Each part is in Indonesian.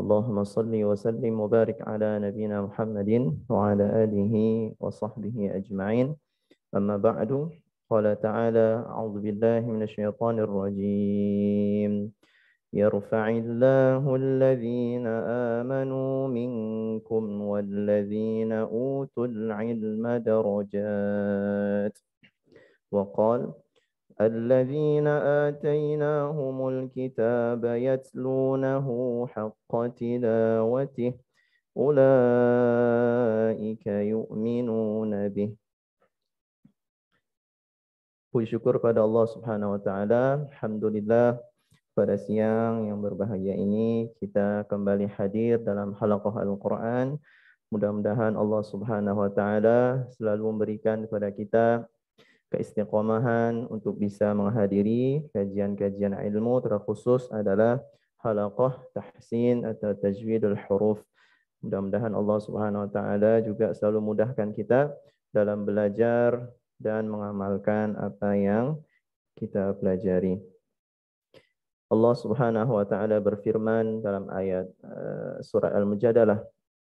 اللهم صل وسلم وبارك على نبينا محمد وعلى آله وصحبه أجمعين أما بعد قال تعالى أعوذ بالله من الشيطان الرجيم يرفع الله الذين آمنوا منكم والذين أوتوا العلم درجات وقال الذين آتيناهم الكتاب يتلونه حق تلاوته أولئك يؤمنون به Puji syukur pada Allah Subhanahu wa taala. Alhamdulillah pada siang yang berbahagia ini kita kembali hadir dalam halaqah Al-Qur'an. Mudah-mudahan Allah Subhanahu wa taala selalu memberikan kepada kita keistiqomahan untuk bisa menghadiri kajian-kajian ilmu terkhusus adalah halaqah tahsin atau tajwidul huruf. Mudah-mudahan Allah Subhanahu wa taala juga selalu mudahkan kita dalam belajar dan mengamalkan apa yang kita pelajari. Allah Subhanahu wa taala berfirman dalam ayat uh, surah Al-Mujadalah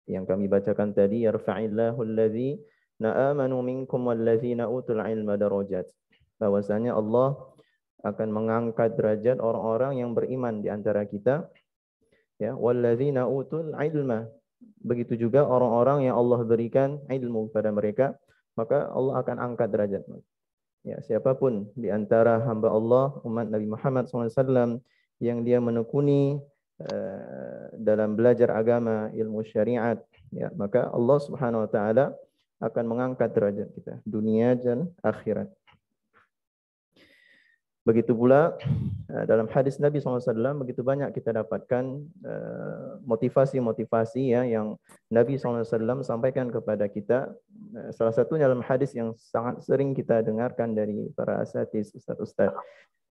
yang kami bacakan tadi, yarfa'illahu allazi na amanu minkum wallazina utul ilma darajat. Bahwasanya Allah akan mengangkat derajat orang-orang yang beriman di antara kita. Ya, wallazina utul ilma. Begitu juga orang-orang yang Allah berikan ilmu kepada mereka, maka Allah akan angkat derajat. Ya, siapapun di antara hamba Allah, umat Nabi Muhammad SAW yang dia menekuni uh, dalam belajar agama, ilmu syariat, ya, maka Allah Subhanahu wa taala akan mengangkat derajat kita, dunia dan akhirat. Begitu pula eh, dalam hadis Nabi SAW begitu banyak kita dapatkan eh, motivasi-motivasi ya yang Nabi SAW sampaikan kepada kita. Eh, salah satunya dalam hadis yang sangat sering kita dengarkan dari para asatis ustaz-ustaz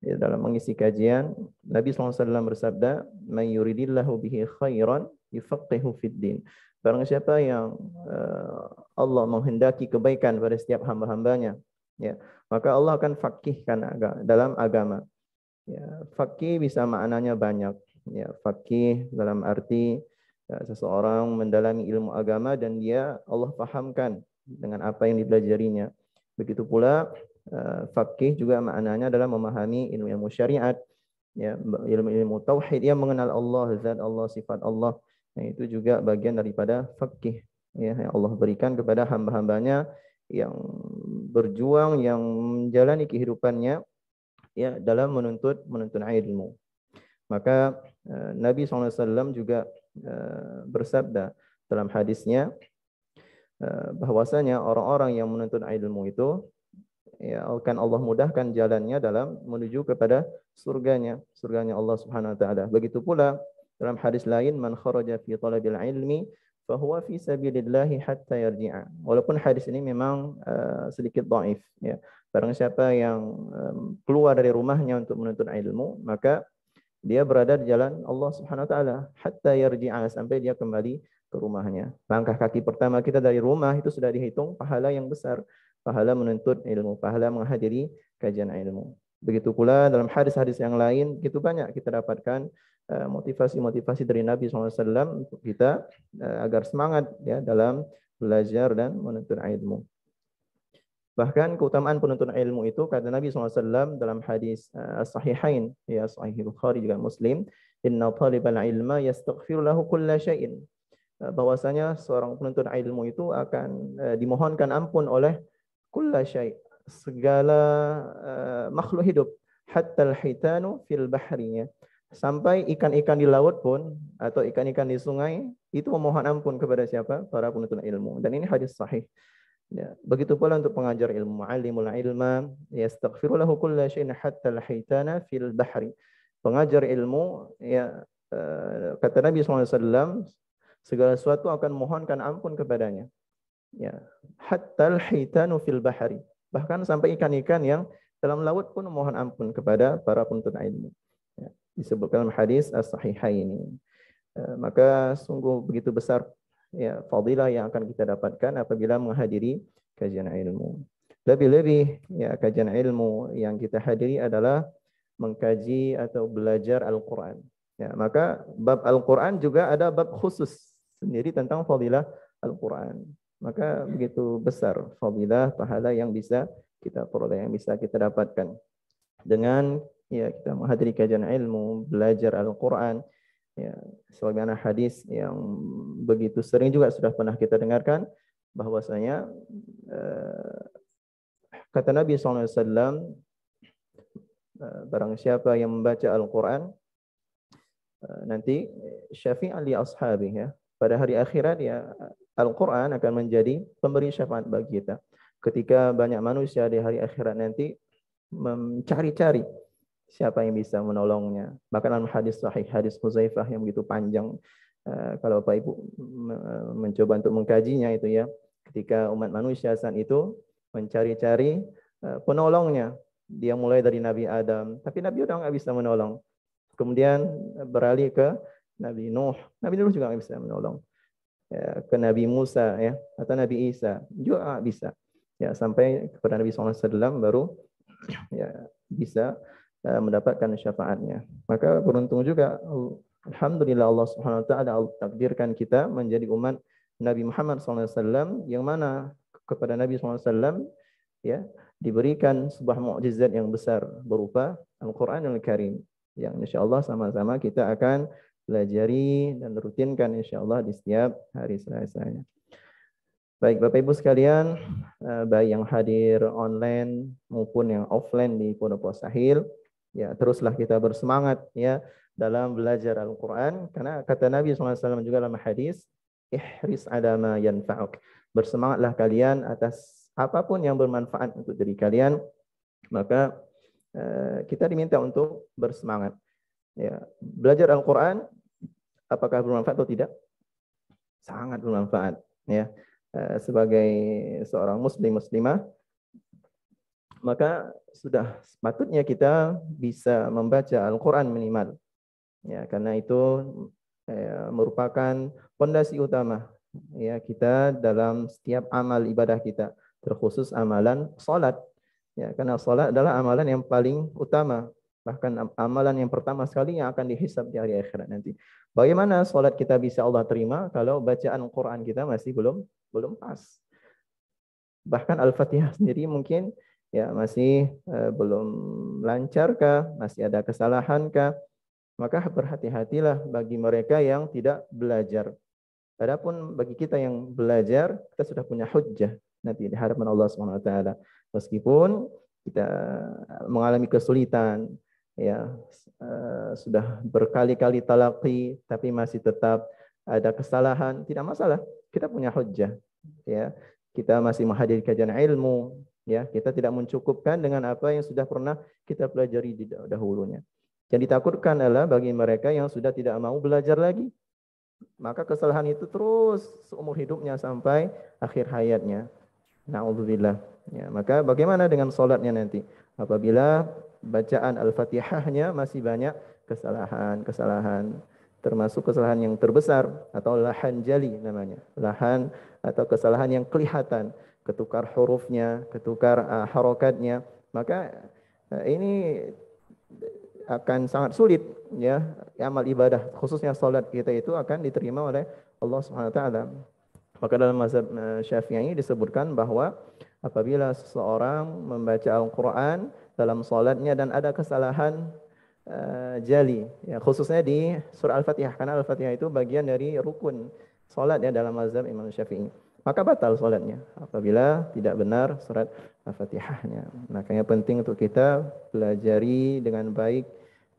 ya, dalam mengisi kajian Nabi SAW bersabda, "May yuridillahu bihi khairan yufaqihu fid din." Barang siapa yang eh, Allah menghendaki kebaikan pada setiap hamba-hambanya, ya, maka Allah akan fakihkan agama, dalam agama. Ya, fakih bisa maknanya banyak. Ya, fakih dalam arti ya, seseorang mendalami ilmu agama dan dia Allah pahamkan dengan apa yang dipelajarinya. Begitu pula eh, fakih juga maknanya adalah memahami ilmu-ilmu syariat, ya, ilmu-ilmu tauhid, yang mengenal Allah, zat Allah, sifat Allah, Nah, itu juga bagian daripada fakih ya yang Allah berikan kepada hamba-hambanya yang berjuang yang menjalani kehidupannya ya dalam menuntut menuntut ilmu. Maka eh, Nabi SAW juga eh, bersabda dalam hadisnya eh, bahwasanya orang-orang yang menuntut ilmu itu ya akan Allah mudahkan jalannya dalam menuju kepada surganya, surganya Allah Subhanahu wa taala. Begitu pula dalam hadis lain, man kharaja fi talabil ilmi fahuwa fi sabilillahi hatta yarji'a. Walaupun hadis ini memang uh, sedikit dhaif ya. Barang siapa yang um, keluar dari rumahnya untuk menuntut ilmu, maka dia berada di jalan Allah Subhanahu wa taala hatta yarji'a sampai dia kembali ke rumahnya. Langkah kaki pertama kita dari rumah itu sudah dihitung pahala yang besar, pahala menuntut ilmu, pahala menghadiri kajian ilmu. Begitu pula dalam hadis-hadis yang lain, gitu banyak kita dapatkan Eh, motivasi-motivasi dari Nabi SAW untuk kita eh, agar semangat ya dalam belajar dan menuntut ilmu. Bahkan keutamaan penuntut ilmu itu kata Nabi SAW dalam hadis uh, eh, Sahihain, ya Sahih Bukhari juga Muslim, Inna talibal ilma yastaghfiru lahu kulla syai'in. bahwasanya seorang penuntut ilmu itu akan uh, dimohonkan ampun oleh kulla syai' segala uh, makhluk hidup hatta al-hitanu fil bahrinya sampai ikan-ikan di laut pun atau ikan-ikan di sungai itu memohon ampun kepada siapa? Para penuntut ilmu. Dan ini hadis sahih. Ya, begitu pula untuk pengajar ilmu, alimul ilma, yastaghfirulahu kulla syai'in hatta al-haytana fil bahri. Pengajar ilmu ya eh, kata Nabi SAW segala sesuatu akan mohonkan ampun kepadanya. Ya, hatta al-haytanu fil bahri. Bahkan sampai ikan-ikan yang dalam laut pun mohon ampun kepada para penuntut ilmu disebutkan dalam hadis as ini eh, Maka sungguh begitu besar ya fadilah yang akan kita dapatkan apabila menghadiri kajian ilmu. Lebih-lebih ya kajian ilmu yang kita hadiri adalah mengkaji atau belajar Al-Qur'an. Ya, maka bab Al-Qur'an juga ada bab khusus sendiri tentang fadilah Al-Qur'an. Maka begitu besar fadilah pahala yang bisa kita peroleh, yang bisa kita dapatkan dengan ya kita menghadiri kajian ilmu, belajar Al-Qur'an, ya sebagaimana hadis yang begitu sering juga sudah pernah kita dengarkan bahwasanya eh, kata Nabi SAW alaihi eh, wasallam barang siapa yang membaca Al-Qur'an eh, nanti syafi' ali ashabi ya pada hari akhirat ya Al-Qur'an akan menjadi pemberi syafaat bagi kita ketika banyak manusia di hari akhirat nanti mencari-cari siapa yang bisa menolongnya. Bahkan dalam hadis sahih, hadis Huzaifah yang begitu panjang, eh, kalau Bapak Ibu eh, mencoba untuk mengkajinya itu ya, ketika umat manusia saat itu mencari-cari eh, penolongnya. Dia mulai dari Nabi Adam, tapi Nabi adam nggak bisa menolong. Kemudian beralih ke Nabi Nuh, Nabi Nuh juga nggak bisa menolong. Ya, ke Nabi Musa ya atau Nabi Isa juga nggak bisa. Ya sampai kepada Nabi SAW baru ya bisa Eh, mendapatkan syafaatnya. Maka beruntung juga Alhamdulillah Allah Subhanahu wa taala takdirkan kita menjadi umat Nabi Muhammad SAW yang mana kepada Nabi SAW ya diberikan sebuah mukjizat yang besar berupa Al-Qur'an Al-Karim yang insyaallah sama-sama kita akan pelajari dan rutinkan insya Allah di setiap hari Selasa. Baik Bapak Ibu sekalian, eh, baik yang hadir online maupun yang offline di Pondok Sahil, Ya, teruslah kita bersemangat ya dalam belajar Al-Qur'an karena kata Nabi SAW juga dalam hadis, ihris adama yanfa'uk. Bersemangatlah kalian atas apapun yang bermanfaat untuk diri kalian. Maka eh, kita diminta untuk bersemangat. Ya, belajar Al-Qur'an apakah bermanfaat atau tidak? Sangat bermanfaat ya. Eh, sebagai seorang muslim muslimah maka sudah sepatutnya kita bisa membaca Al-Quran minimal. Ya, karena itu ya, merupakan pondasi utama ya kita dalam setiap amal ibadah kita, terkhusus amalan salat. Ya, karena salat adalah amalan yang paling utama, bahkan amalan yang pertama sekali yang akan dihisab di hari akhirat nanti. Bagaimana salat kita bisa Allah terima kalau bacaan al Quran kita masih belum belum pas? Bahkan Al-Fatihah sendiri mungkin ya masih uh, belum lancarkah, masih ada kesalahankah, maka berhati-hatilah bagi mereka yang tidak belajar. Adapun bagi kita yang belajar, kita sudah punya hujjah nanti di hadapan Allah Subhanahu wa taala. Meskipun kita mengalami kesulitan, ya uh, sudah berkali-kali talaki tapi masih tetap ada kesalahan, tidak masalah. Kita punya hujjah, ya. Kita masih menghadiri kajian ilmu, Ya, kita tidak mencukupkan dengan apa yang sudah pernah kita pelajari di dahulunya. Yang ditakutkan adalah bagi mereka yang sudah tidak mau belajar lagi. Maka kesalahan itu terus seumur hidupnya sampai akhir hayatnya. Na'udzubillah. Ya, maka bagaimana dengan sholatnya nanti? Apabila bacaan Al-Fatihahnya masih banyak kesalahan-kesalahan. Termasuk kesalahan yang terbesar atau lahan jali namanya. Lahan atau kesalahan yang kelihatan ketukar hurufnya, ketukar uh, harokatnya, maka uh, ini akan sangat sulit ya amal ibadah khususnya salat kita itu akan diterima oleh Allah Subhanahu wa taala. Maka dalam mazhab Syafi'i eh, Syafi'i disebutkan bahwa apabila seseorang membaca Al-Qur'an dalam salatnya dan ada kesalahan uh, jali ya khususnya di surah Al-Fatihah karena Al-Fatihah itu bagian dari rukun salat ya dalam mazhab Imam Syafi'i maka batal sholatnya apabila tidak benar surat Al-Fatihahnya. Makanya penting untuk kita pelajari dengan baik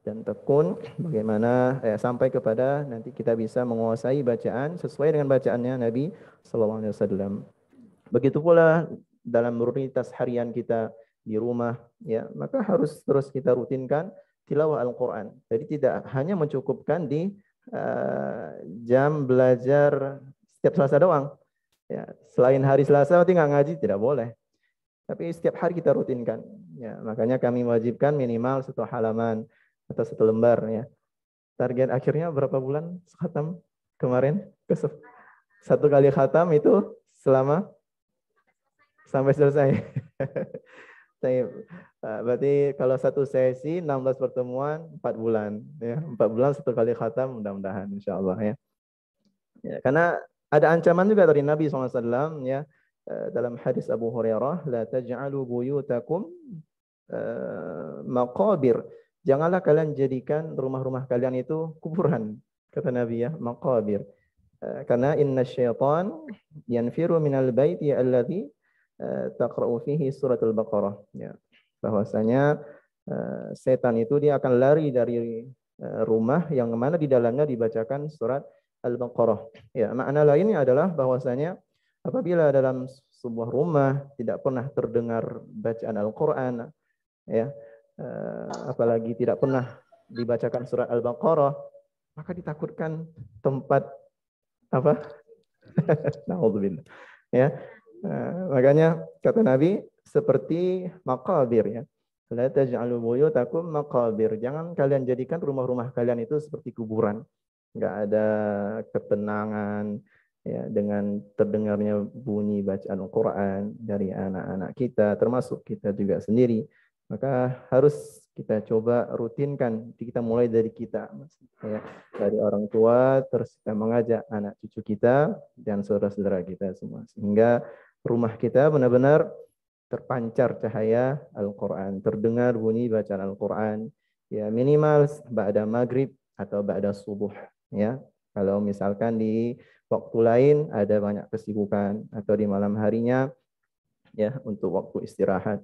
dan tekun bagaimana eh, sampai kepada nanti kita bisa menguasai bacaan sesuai dengan bacaannya Nabi saw. Begitu pula dalam rutinitas harian kita di rumah, ya maka harus terus kita rutinkan tilawah Al-Quran. Jadi tidak hanya mencukupkan di uh, jam belajar setiap Selasa doang, Ya, selain hari Selasa berarti nggak ngaji tidak boleh. Tapi setiap hari kita rutinkan. Ya, makanya kami wajibkan minimal satu halaman atau satu lembar ya. Target akhirnya berapa bulan khatam kemarin? Satu kali khatam itu selama sampai selesai. Saya eh, berarti kalau satu sesi 16 pertemuan 4 bulan ya. 4 bulan satu kali khatam mudah-mudahan insyaallah ya. ya. karena ada ancaman juga dari Nabi SAW ya eh, dalam hadis Abu Hurairah, la taj'alu buyutakum eh, maqabir. Janganlah kalian jadikan rumah-rumah kalian itu kuburan, kata Nabi ya, maqabir. Eh, karena inna syaitan yanfiru minal baiti alladhi taqra'u fihi suratul Baqarah. Ya. Bahwasanya setan itu dia akan lari dari rumah yang mana di dalamnya dibacakan surat Al-Baqarah. Ya, makna lainnya adalah bahwasanya apabila dalam sebuah rumah tidak pernah terdengar bacaan Al-Qur'an, ya, eh, apalagi tidak pernah dibacakan surat Al-Baqarah, maka ditakutkan tempat apa? Nauzubillah. ya. Eh, makanya kata Nabi seperti makabir ya. La taj'alu takut maqabir. Jangan kalian jadikan rumah-rumah kalian itu seperti kuburan nggak ada ketenangan ya dengan terdengarnya bunyi bacaan Al-Qur'an dari anak-anak kita termasuk kita juga sendiri maka harus kita coba rutinkan kita mulai dari kita ya dari orang tua terus kita mengajak anak cucu kita dan saudara-saudara kita semua sehingga rumah kita benar-benar terpancar cahaya Al-Qur'an terdengar bunyi bacaan Al-Qur'an ya minimal pada maghrib atau pada subuh ya kalau misalkan di waktu lain ada banyak kesibukan atau di malam harinya ya untuk waktu istirahat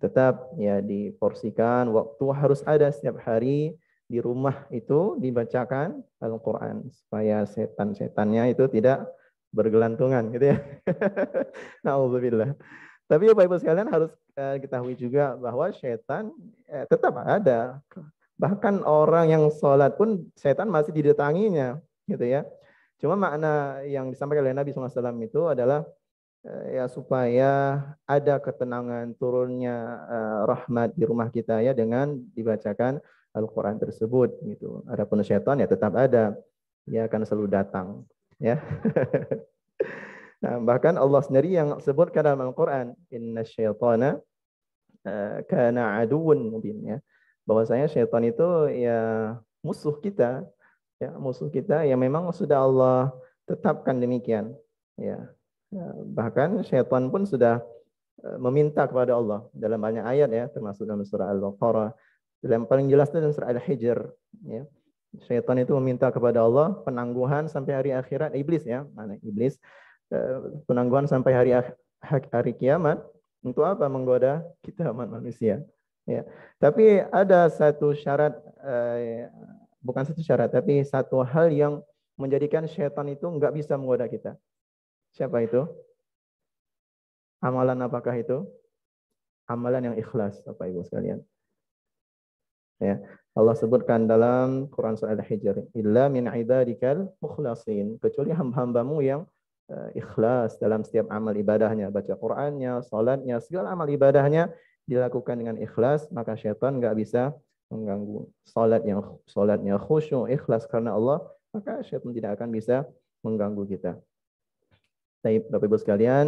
tetap ya diporsikan waktu harus ada setiap hari di rumah itu dibacakan Al-Qur'an supaya setan-setannya itu tidak bergelantungan gitu ya. Nauzubillah. Tapi Bapak Ibu sekalian harus eh, ketahui juga bahwa setan eh, tetap ada Bahkan orang yang sholat pun setan masih didatanginya, gitu ya. Cuma makna yang disampaikan oleh Nabi SAW itu adalah eh, ya supaya ada ketenangan turunnya eh, rahmat di rumah kita ya dengan dibacakan Al-Qur'an tersebut gitu. ada pun setan ya tetap ada. Ya akan selalu datang ya. nah, bahkan Allah sendiri yang sebutkan dalam Al-Qur'an inna syaitana eh, kana aduun mubin ya bahwasanya syaitan itu ya musuh kita, ya musuh kita yang memang sudah Allah tetapkan demikian. Ya. ya bahkan syaitan pun sudah e, meminta kepada Allah dalam banyak ayat ya termasuk dalam surah Al-Baqarah dalam paling jelas dalam surah Al-Hijr ya syaitan itu meminta kepada Allah penangguhan sampai hari akhirat iblis ya mana iblis e, penangguhan sampai hari hari kiamat untuk apa menggoda kita umat manusia Ya. Tapi ada satu syarat, eh, bukan satu syarat, tapi satu hal yang menjadikan setan itu nggak bisa menggoda kita. Siapa itu? Amalan apakah itu? Amalan yang ikhlas, Bapak Ibu sekalian. Ya. Allah sebutkan dalam Quran Surah Al-Hijr, "Illa min ibadikal mukhlasin." Kecuali hamba-hambamu yang eh, ikhlas dalam setiap amal ibadahnya, baca Qur'annya, salatnya, segala amal ibadahnya dilakukan dengan ikhlas, maka syaitan nggak bisa mengganggu. Salat yang salatnya khusyuk ikhlas karena Allah, maka syaitan tidak akan bisa mengganggu kita. Baik, Bapak Ibu sekalian,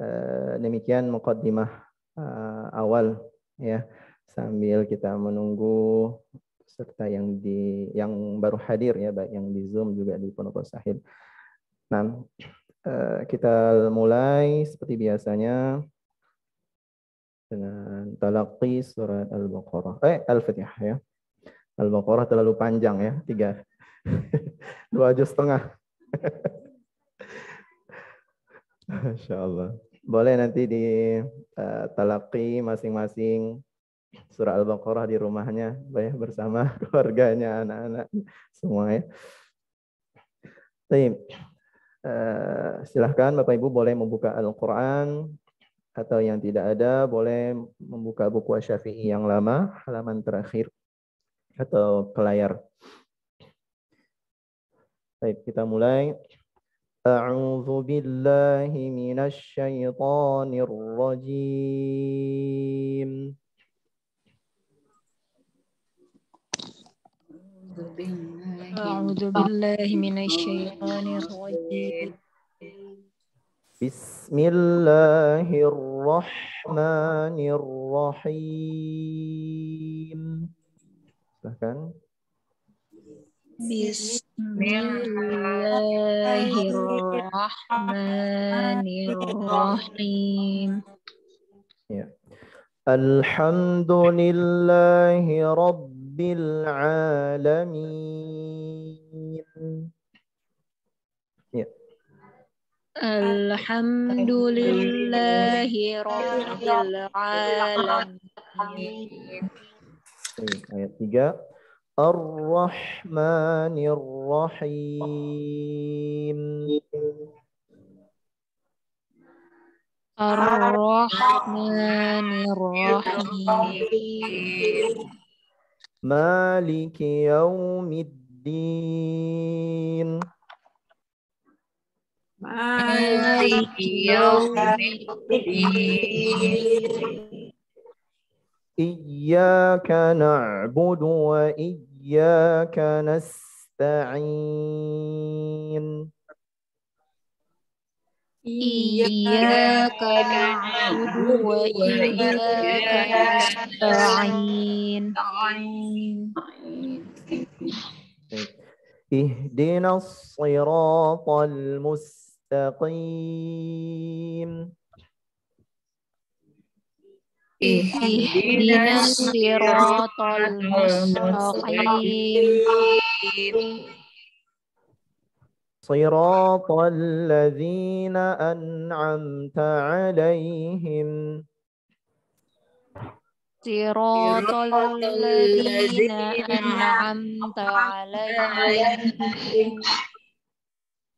eh, demikian mukaddimah eh, awal ya sambil kita menunggu serta yang di yang baru hadir ya baik yang di Zoom juga di Pondok Sahib. Nah, eh, kita mulai seperti biasanya dengan talaqi surat Al-Baqarah. Eh, Al-Fatihah ya. Al-Baqarah terlalu panjang ya, tiga. Dua juz setengah. Masya Boleh nanti di uh, talaqi masing-masing surah Al-Baqarah di rumahnya, banyak ya, bersama keluarganya, anak-anak, semua ya. Baik. Uh, eh, silahkan Bapak Ibu boleh membuka Al-Quran atau yang tidak ada boleh membuka buku Syafi'i yang lama, halaman terakhir atau ke layar. Baik, kita mulai. A'udzu billahi minasy syaithanir rajim. A'udzu billahi minasy syaithanir rajim. بسم الله الرحمن الرحيم بسم الله الرحمن الرحيم الحمد لله رب العالمين الحمد لله رب العالمين إيه، آية الرحمن الرحيم الرحمن الرحيم مالك يوم الدين إياك نعبد وإياك نستعين إياك نعبد وإياك نستعين اهدنا الصراط المستقيم المستقيم اهدنا الصراط المستقيم صراط الذين أنعمت عليهم صراط الذين أنعمت عليهم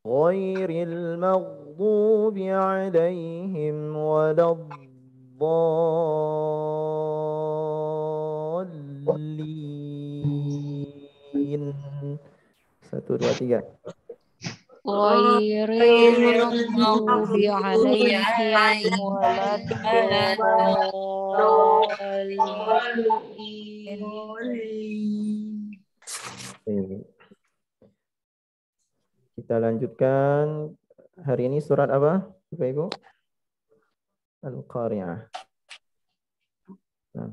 غير المغضوب عليهم ولا الضالين satu dua tiga غير المغضوب عليهم ولا الضالين Kita lanjutkan hari ini surat apa, Bapak Ibu? Al-Qari'ah. Nah.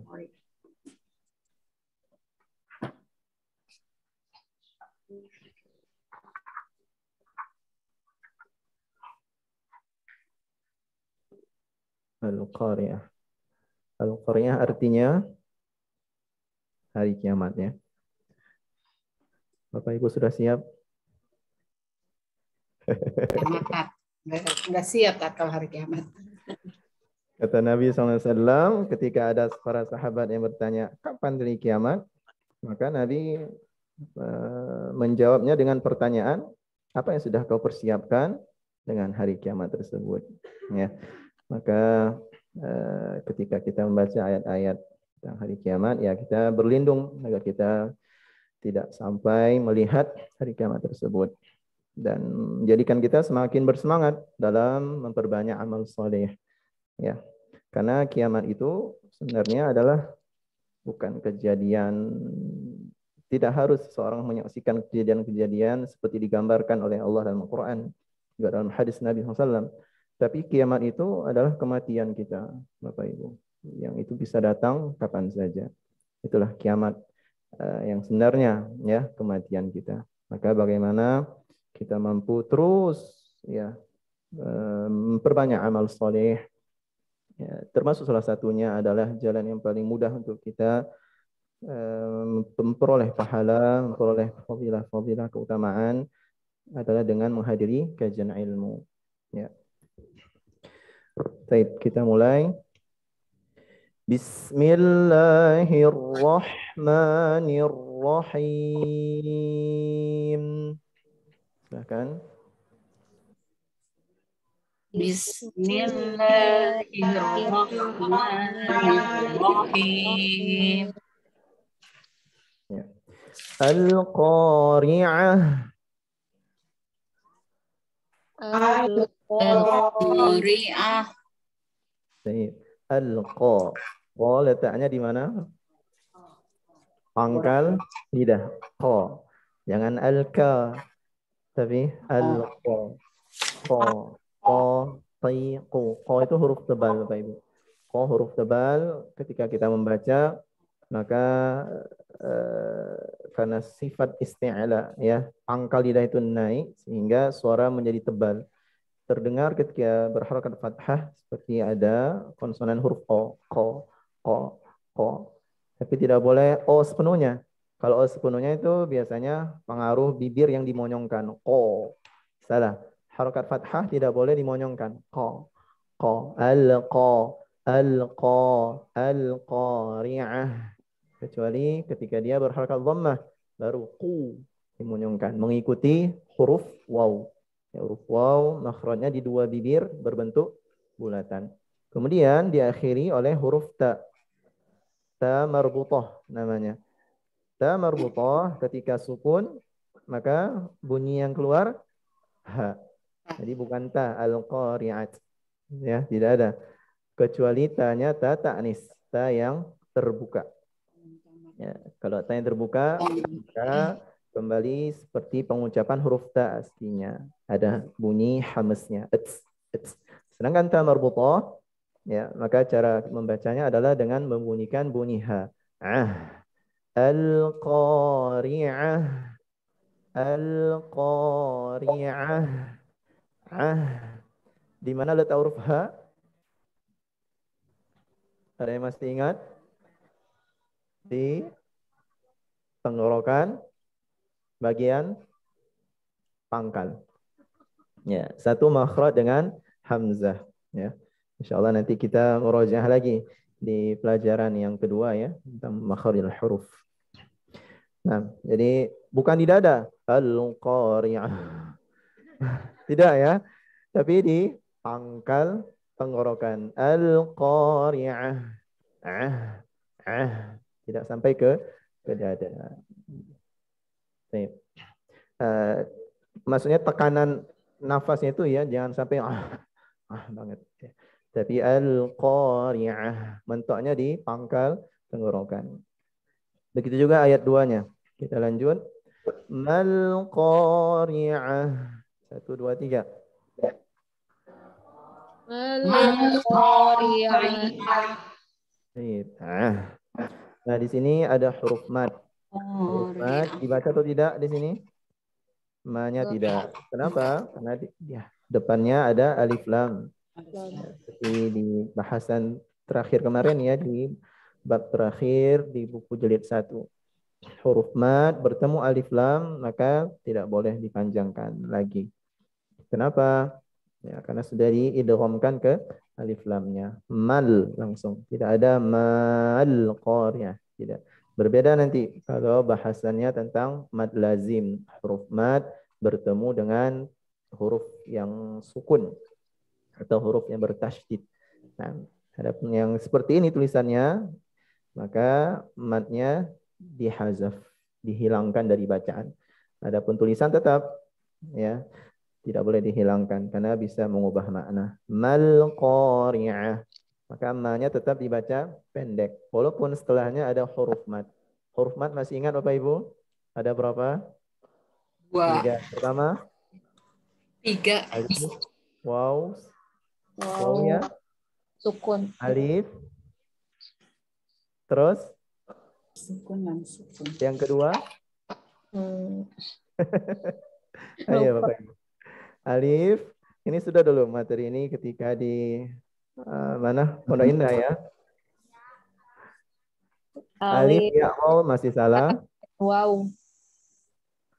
Al-Qari'ah. Al-Qari'ah artinya hari kiamat ya. Bapak Ibu sudah siap? Enggak siap atau hari kiamat. Kata Nabi SAW, ketika ada para sahabat yang bertanya, kapan hari kiamat? Maka Nabi e, menjawabnya dengan pertanyaan, apa yang sudah kau persiapkan dengan hari kiamat tersebut? Ya. Maka e, ketika kita membaca ayat-ayat tentang hari kiamat, ya kita berlindung agar kita tidak sampai melihat hari kiamat tersebut dan menjadikan kita semakin bersemangat dalam memperbanyak amal soleh. Ya, karena kiamat itu sebenarnya adalah bukan kejadian tidak harus seorang menyaksikan kejadian-kejadian seperti digambarkan oleh Allah dalam Al-Quran, juga dalam hadis Nabi SAW. Tapi kiamat itu adalah kematian kita, Bapak Ibu. Yang itu bisa datang kapan saja. Itulah kiamat eh, yang sebenarnya, ya kematian kita. Maka bagaimana kita mampu terus ya eh, memperbanyak amal soleh. Ya, termasuk salah satunya adalah jalan yang paling mudah untuk kita eh, memperoleh pahala, memperoleh fadilah-fadilah keutamaan adalah dengan menghadiri kajian ilmu. Ya. Baik, kita mulai. Bismillahirrahmanirrahim. Silahkan. Bismillahirrahmanirrahim. Ya. Al-Qari'ah. Al-Qari'ah. al letaknya di mana? Pangkal lidah. Qa. Jangan al tapi oh. al ko ko ko ti ko Ko itu huruf tebal Bapak Ibu. Ko huruf tebal ketika kita membaca maka eh, karena sifat isti'ala ya pangkal lidah itu naik sehingga suara menjadi tebal terdengar ketika berharokat fathah seperti ada konsonan huruf o ko ko ko tapi tidak boleh o sepenuhnya kalau o sepenuhnya itu biasanya pengaruh bibir yang dimonyongkan. Ko. Salah. Harokat fathah tidak boleh dimonyongkan. Ko. Ko. Al-ko. Al-ko. Al-qari'ah. Kecuali ketika dia berharokat dhammah. Baru ku. Dimonyongkan. Mengikuti huruf waw. Ya, huruf waw makhrajnya di dua bibir berbentuk bulatan. Kemudian diakhiri oleh huruf ta. Ta marbutoh namanya Ta marbutah ketika sukun maka bunyi yang keluar ha. Jadi bukan ta al-qari'at. Ya, tidak ada. Kecuali tanya ta ta'nis, ta yang terbuka. Ya, kalau ta yang terbuka maka kembali seperti pengucapan huruf ta aslinya. Ada bunyi hamesnya. its its Sedangkan ta marbutah ya, maka cara membacanya adalah dengan membunyikan bunyi ha. Ah, Al-Qari'ah Al-Qari'ah Ah Di mana letak huruf H? Ada yang masih ingat? Di tenggorokan bagian pangkal. Ya, satu makhraj dengan hamzah, ya. Insyaallah nanti kita merojah lagi di pelajaran yang kedua ya tentang makhluk huruf. Nah, jadi bukan di dada. al Tidak ya. Tapi di pangkal tenggorokan. al ah, ah. Tidak sampai ke ke dada. Nih. Eh, uh, maksudnya tekanan nafasnya itu ya jangan sampai ah, ah banget. Tapi al-qari'ah mentoknya di pangkal tenggorokan. Begitu juga ayat duanya. Kita lanjut. Mal qari'ah. Satu, dua, tiga. Mal qari'ah. Ah. Nah, di sini ada huruf mad. Huruf mad dibaca atau tidak di sini? Manya tidak. Kenapa? Karena di, ya, depannya ada alif lam. Seperti di bahasan terakhir kemarin ya di bab terakhir di buku jilid satu huruf mat bertemu alif lam maka tidak boleh dipanjangkan lagi. Kenapa? Ya, karena sudah diidghamkan ke alif lamnya. Mal langsung. Tidak ada mal qornya, tidak. Berbeda nanti kalau bahasannya tentang mad lazim, huruf mad bertemu dengan huruf yang sukun atau huruf yang bertasydid. Nah, ada yang seperti ini tulisannya, maka matnya dihazaf, dihilangkan dari bacaan. Adapun tulisan tetap ya tidak boleh dihilangkan karena bisa mengubah makna. Mal qari'ah. Maka tetap dibaca pendek walaupun setelahnya ada huruf mat. Huruf mat masih ingat Bapak Ibu? Ada berapa? Dua. Tiga. Pertama? Tiga. Wow. Wow. ya. Sukun. Alif. Terus? Sukun dan sukun. Yang kedua? Hmm. Ayo Bapak Ibu. Alif, ini sudah dulu materi ini ketika di uh, mana? Pondok hmm. Indah ya. Alif, Alif ya oh masih salah. Wow.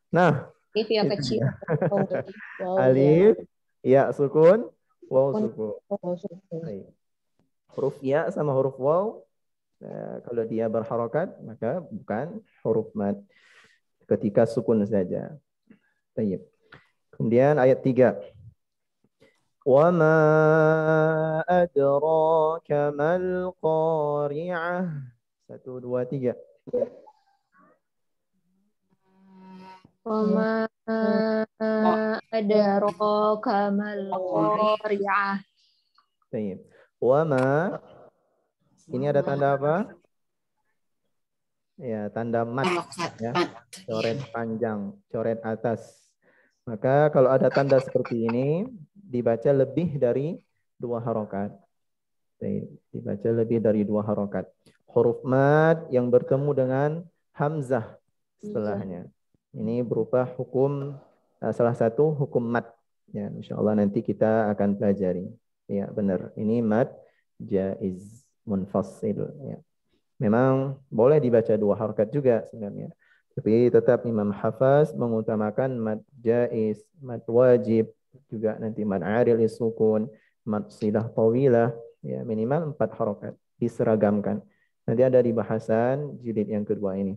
Nah. Alif yang kecil. wow. wow. Alif ya sukun, wow sukun. Wow, sukun. Huruf ya sama huruf wow Eh, kalau dia berharokat, maka bukan huruf mat. Ketika sukun saja. Tayyib. Kemudian ayat 3. mal qari'ah. 1 2 Satu, dua, tiga. adraka mal qari'ah. Tayyib. Wa ma ini ada tanda apa? Ya, tanda mat. Ya. Iya. Coret panjang, coret atas. Maka kalau ada tanda seperti ini, dibaca lebih dari dua harokat. Dibaca lebih dari dua harokat. Huruf mat yang bertemu dengan hamzah setelahnya. Ini berupa hukum, eh, salah satu hukum mat. Ya, insya Allah nanti kita akan pelajari. Ya, benar. Ini mat jaiz munfasil ya. Memang boleh dibaca dua harokat juga sebenarnya. Tapi tetap Imam Hafaz mengutamakan mad jais, mad wajib, juga nanti mad aril isukun, mad silah tawilah, ya minimal empat harokat diseragamkan. Nanti ada di bahasan jilid yang kedua ini.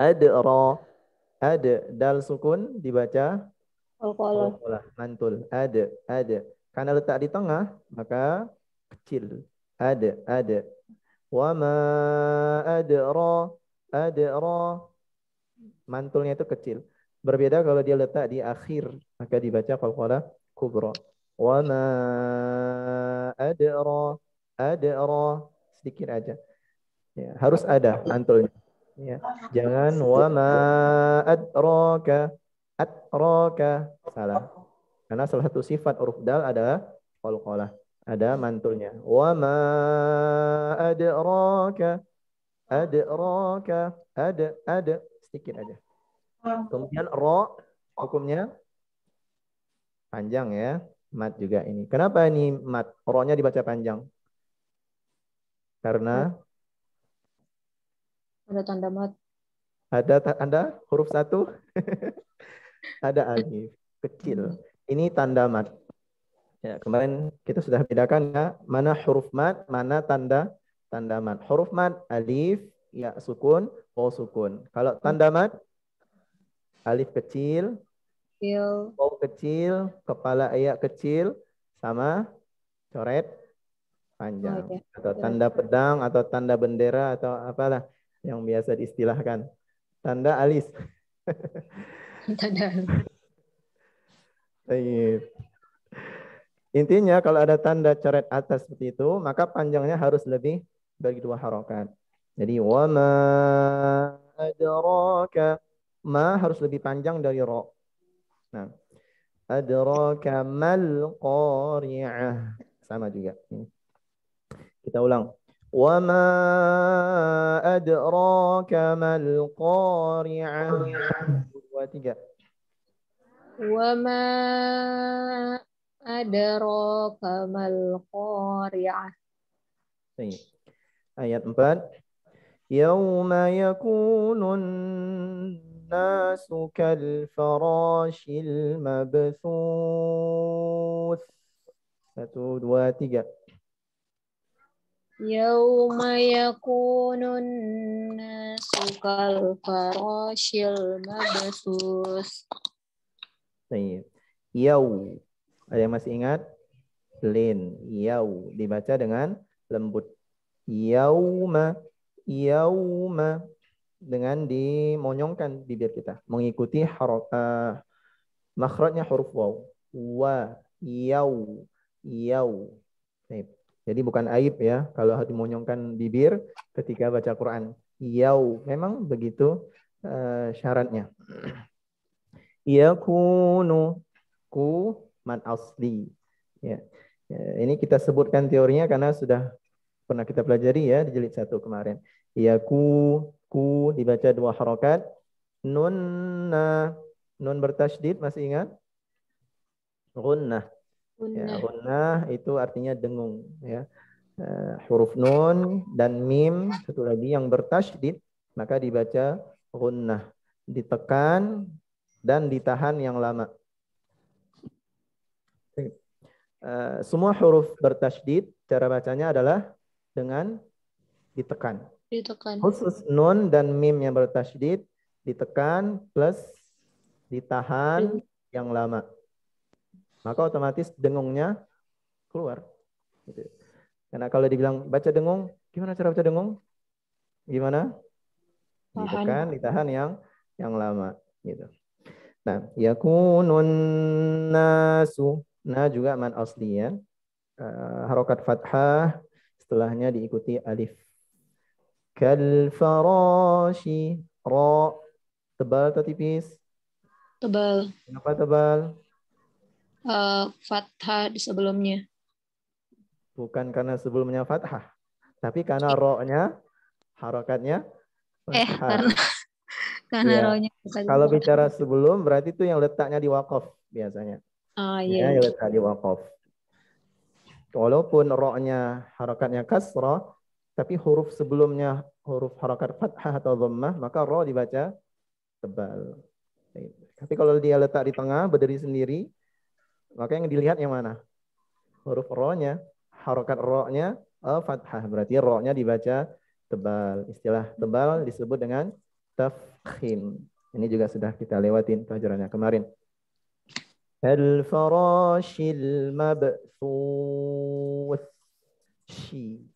Adra, ad dal sukun dibaca Alqalah. Mantul. Ada, ada. Karena letak di tengah, maka kecil ada ada wa ma adra adra mantulnya itu kecil berbeda kalau dia letak di akhir maka dibaca qalqalah kubra wa ma adra adra sedikit aja ya, harus ada mantulnya ya. jangan wa ma adraka adraka salah karena salah satu sifat huruf dal adalah qalqalah ada mantulnya. Wa ma adraka adraka ada ad sedikit aja. Kemudian ro hukumnya panjang ya. Mat juga ini. Kenapa ini mat? Ro-nya dibaca panjang. Karena ada tanda mat. Ada tanda huruf satu. ada alif kecil. Ini tanda mat. Ya, kemarin kita sudah bedakan ya, mana huruf mat, mana tanda tanda mat. Huruf mat alif, ya sukun, waw sukun. Kalau tanda mat, alif kecil, kecil, waw kecil, kepala ayak kecil sama coret panjang oh, iya. atau iya. tanda pedang atau tanda bendera atau apalah yang biasa diistilahkan. Tanda alis. tanda alis. Intinya kalau ada tanda coret atas seperti itu, maka panjangnya harus lebih dari dua harokat. Jadi wama adraka ma harus lebih panjang dari ro. Nah, adraka mal qari'ah sama juga. Kita ulang. Wama adraka mal qari'ah. Dua tiga. Wama ada adraka mal qari'ah. Ayat empat. Yauma yakunun nasu kal Satu, dua, tiga. Yawma yakunun nasu kal farashil mabasus. Ada yang masih ingat? Lin, yau. Dibaca dengan lembut. Yauma, yauma. Dengan dimonyongkan bibir kita. Mengikuti huruf, uh, eh, makhrajnya huruf waw. Wa, yau, yau. Baik. Jadi bukan aib ya kalau harus dimonyongkan bibir ketika baca Quran. Yau, memang begitu uh, syaratnya. Yakunu ku man asli. Ya. ya. Ini kita sebutkan teorinya karena sudah pernah kita pelajari ya di jilid satu kemarin. Ya ku ku dibaca dua harokat. Nun na nun bertasydid masih ingat? Runnah. Ya, gunnah itu artinya dengung ya. Uh, huruf nun dan mim satu lagi yang bertasdid maka dibaca runnah. ditekan dan ditahan yang lama Eh, semua huruf bertasydid cara bacanya adalah dengan ditekan. Ditekan. Khusus nun dan mim yang bertasydid ditekan plus ditahan yang lama. Maka otomatis dengungnya keluar. Gitu. Karena kalau dibilang baca dengung, gimana cara baca dengung? Gimana? Tahan. Ditekan, ditahan yang yang lama gitu. Nah, yakunun nasu Na juga man asli ya. Uh, harokat fathah setelahnya diikuti alif. Kal farashi ro tebal atau tipis? Tebal. Kenapa tebal? Uh, fathah di sebelumnya. Bukan karena sebelumnya fathah, tapi karena ro-nya harokatnya Eh, karena karena ya. ro-nya. Kalau bicara sebelum berarti itu yang letaknya di wakaf biasanya. Ah, ya, iya. Ya, tadi wakaf. Walaupun ro'nya harokatnya kasrah, tapi huruf sebelumnya huruf harokat fathah atau dhammah, maka ro dibaca tebal. Tapi kalau dia letak di tengah, berdiri sendiri, maka yang dilihat yang mana? Huruf ro-nya, harokat ro-nya, eh, fathah. Berarti ro-nya dibaca tebal. Istilah tebal disebut dengan tafkhim. Ini juga sudah kita lewatin pelajarannya kemarin. كالفراش المبثوث shi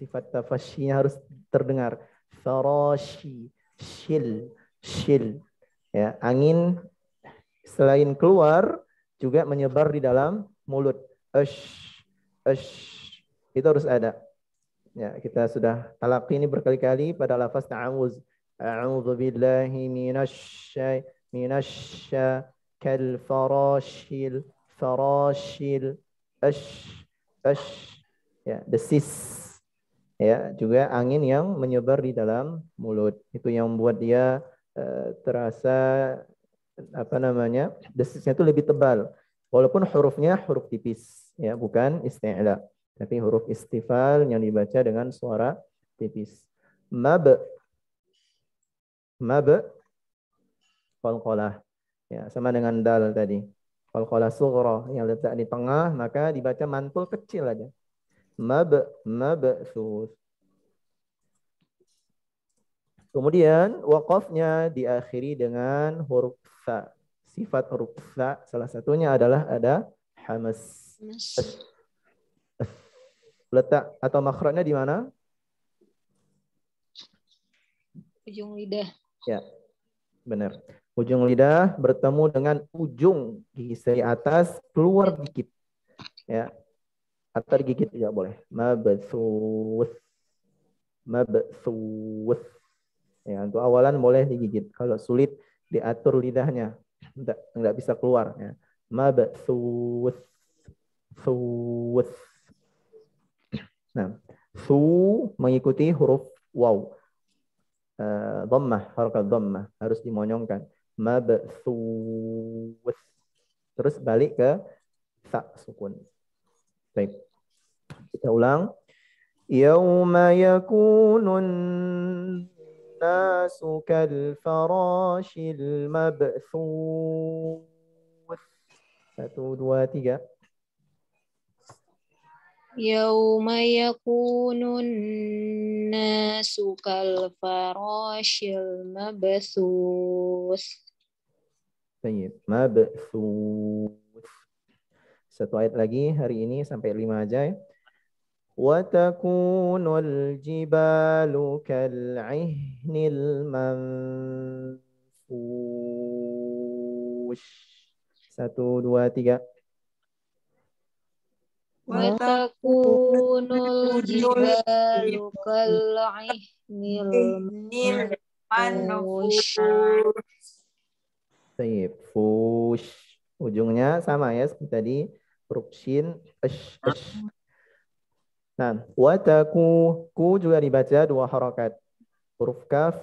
sifat tafasyinya harus terdengar farashi shil shil ya angin selain keluar juga menyebar di dalam mulut ash ash itu harus ada ya kita sudah talaki ini berkali-kali pada lafaz ta'awuz a'udzubillahi minasy minasy kalfarashil farashil ash ash ya desis ya juga angin yang menyebar di dalam mulut itu yang membuat dia uh, terasa apa namanya desisnya itu lebih tebal walaupun hurufnya huruf tipis ya bukan isti'la tapi huruf istifal yang dibaca dengan suara tipis mab mab qalqalah Ya, sama dengan dal tadi. Qalqalah sughra yang letak di tengah maka dibaca mantul kecil aja. Mab mab mabsus. Kemudian wakafnya diakhiri dengan huruf sa. Sifat huruf sa salah satunya adalah ada hamas. Letak atau makhrajnya di mana? Ujung lidah. Ya, benar. Ujung lidah bertemu dengan ujung gigi seri atas keluar dikit. Ya. Atau digigit juga boleh. Mabsus. Mabsus. Ya, untuk awalan boleh digigit. Kalau sulit diatur lidahnya. Enggak, enggak bisa keluar. Ya. Mabsus. Sus. Nah, su mengikuti huruf waw. Uh, dhammah, harokat dhammah harus dimonyongkan mabthuth. Terus balik ke sa sukun. Baik. Kita ulang. Yauma yakunun nasu kal farashil mabthuth. Satu, dua, tiga. يوم يكون الناس كالفراش المبثوث Baik, Mab'thuth. Satu ayat lagi hari ini sampai lima aja ya. al-jibalu الجبال كالعهن satu dua tiga وتكون الجبال كالعهن Taib. Fush. Ujungnya sama ya seperti tadi. Huruf shin. Ash, Nah, wataku. Ku juga dibaca dua harokat. Huruf kaf.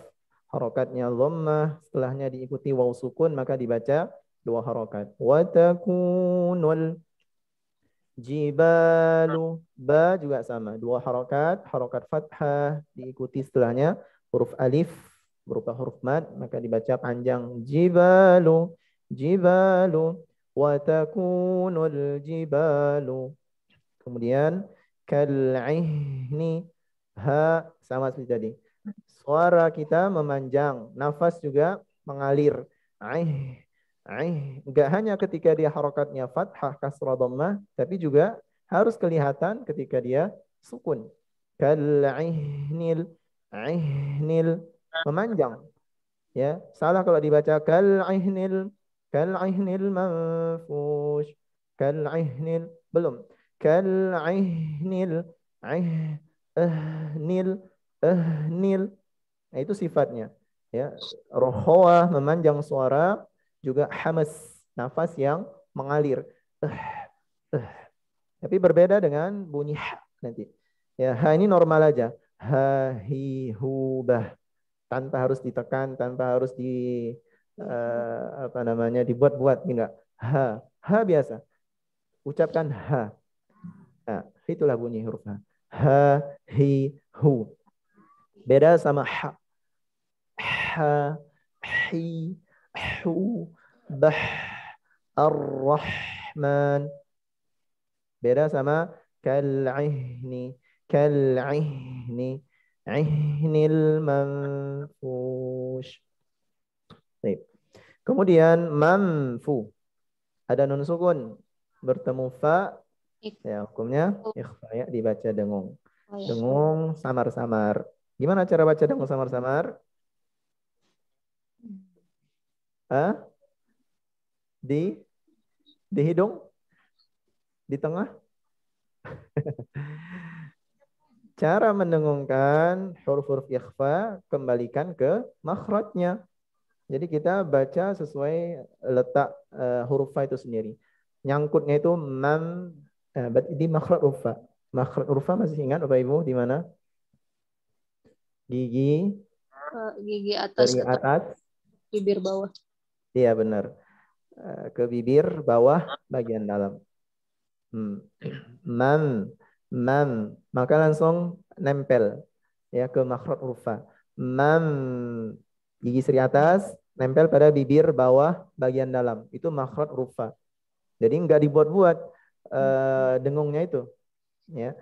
Harokatnya lommah. Setelahnya diikuti waw sukun. Maka dibaca dua harokat. nul jibalu ba juga sama dua harokat harokat fathah diikuti setelahnya huruf alif berupa huruf mad maka dibaca panjang jibalu jibalu wa takunul jibalu kemudian kal'ihni ha sama seperti tadi suara kita memanjang nafas juga mengalir aih aih enggak hanya ketika dia harokatnya fathah kasrah dhammah tapi juga harus kelihatan ketika dia sukun kal'ihnil nil memanjang. Ya, salah kalau dibaca kal ihnil kal ihnil manfush kal ihnil belum kal ihnil ihnil ihnil nah, itu sifatnya ya rohwa memanjang suara juga hamas nafas yang mengalir uh, uh. tapi berbeda dengan bunyi ha nanti ya ha ini normal aja ha hi hu bah tanpa harus ditekan, tanpa harus di uh, apa namanya dibuat-buat enggak. Ha, ha biasa. Ucapkan ha. Nah, itulah bunyi huruf ha. Ha, hi, hu. Beda sama ha. Ha, hi, hu, bah, ar-rahman. Beda sama kal'ihni, kal'ihni, manfush. Kemudian manfu. Ada nun sukun bertemu fa ya hukumnya oh. ikhfa ya dibaca dengung. Oh, iya. Dengung samar-samar. Gimana cara baca dengung samar-samar? Hmm. Hah? Di di hidung? Di tengah? Cara mendengungkan huruf-huruf ikhfa kembalikan ke makhrajnya. Jadi kita baca sesuai letak uh, eh, huruf fa itu sendiri. Nyangkutnya itu mam uh, eh, di makhraj huruf Makhraj huruf masih ingat Bapak Ibu di mana? Gigi eh, gigi atas gigi atas bibir bawah. Iya benar. Uh, ke bibir bawah bagian dalam. Hmm. Man Mam. Maka langsung nempel ya ke makhraj rufa. Mam. Gigi seri atas nempel pada bibir bawah bagian dalam. Itu makhraj rufa. Jadi nggak dibuat-buat uh, dengungnya itu. Ya.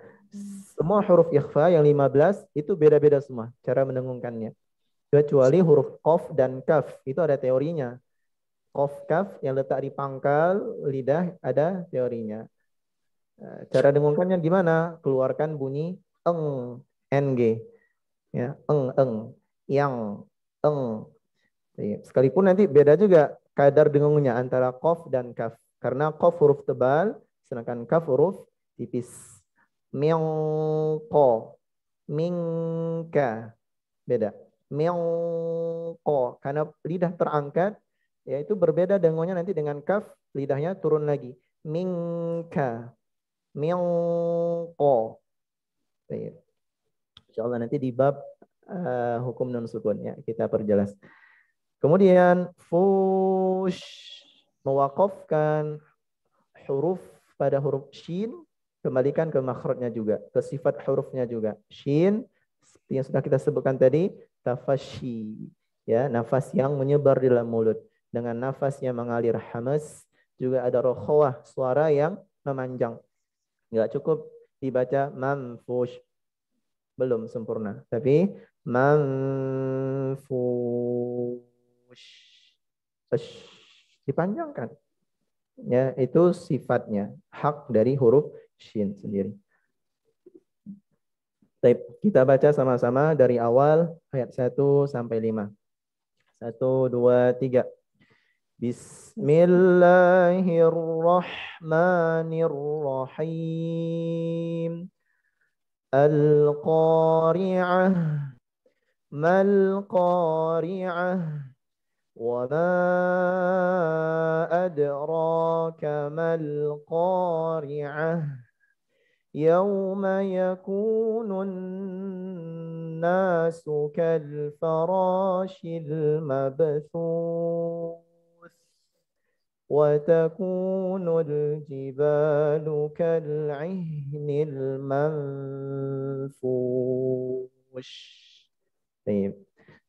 Semua huruf ikhfa yang 15 itu beda-beda semua cara mendengungkannya. Kecuali huruf qaf dan kaf, itu ada teorinya. Qaf kaf yang letak di pangkal lidah ada teorinya. Eh, cara dengungkannya gimana? Keluarkan bunyi eng, ng. Ya, eng, eng, yang, eng. Sekalipun nanti beda juga kadar dengungnya antara kof dan kaf. Karena kof huruf tebal, sedangkan kaf huruf tipis. Mingko, mingka. Beda. Mingko. Karena lidah terangkat, yaitu berbeda dengungnya nanti dengan kaf, lidahnya turun lagi. Mingka miongko. Iya. Insya Allah nanti di bab uh, hukum non sukun ya kita perjelas. Kemudian fush mewakafkan huruf pada huruf shin kembalikan ke makhrajnya juga, ke sifat hurufnya juga. Shin yang sudah kita sebutkan tadi, tafashi ya, nafas yang menyebar di dalam mulut. Dengan nafas yang mengalir hamas juga ada rokhawah, suara yang memanjang. Enggak cukup dibaca manfush. Belum sempurna. Tapi manfush. Dipanjangkan. Ya, itu sifatnya. Hak dari huruf shin sendiri. Baik, kita baca sama-sama dari awal ayat 1 sampai 5. 1, 2, 3. بسم الله الرحمن الرحيم القارعة ما القارعة وما أدراك ما القارعة يوم يكون الناس كالفراش المبثوث وتكون الجبال كالعهن المنفوش طيب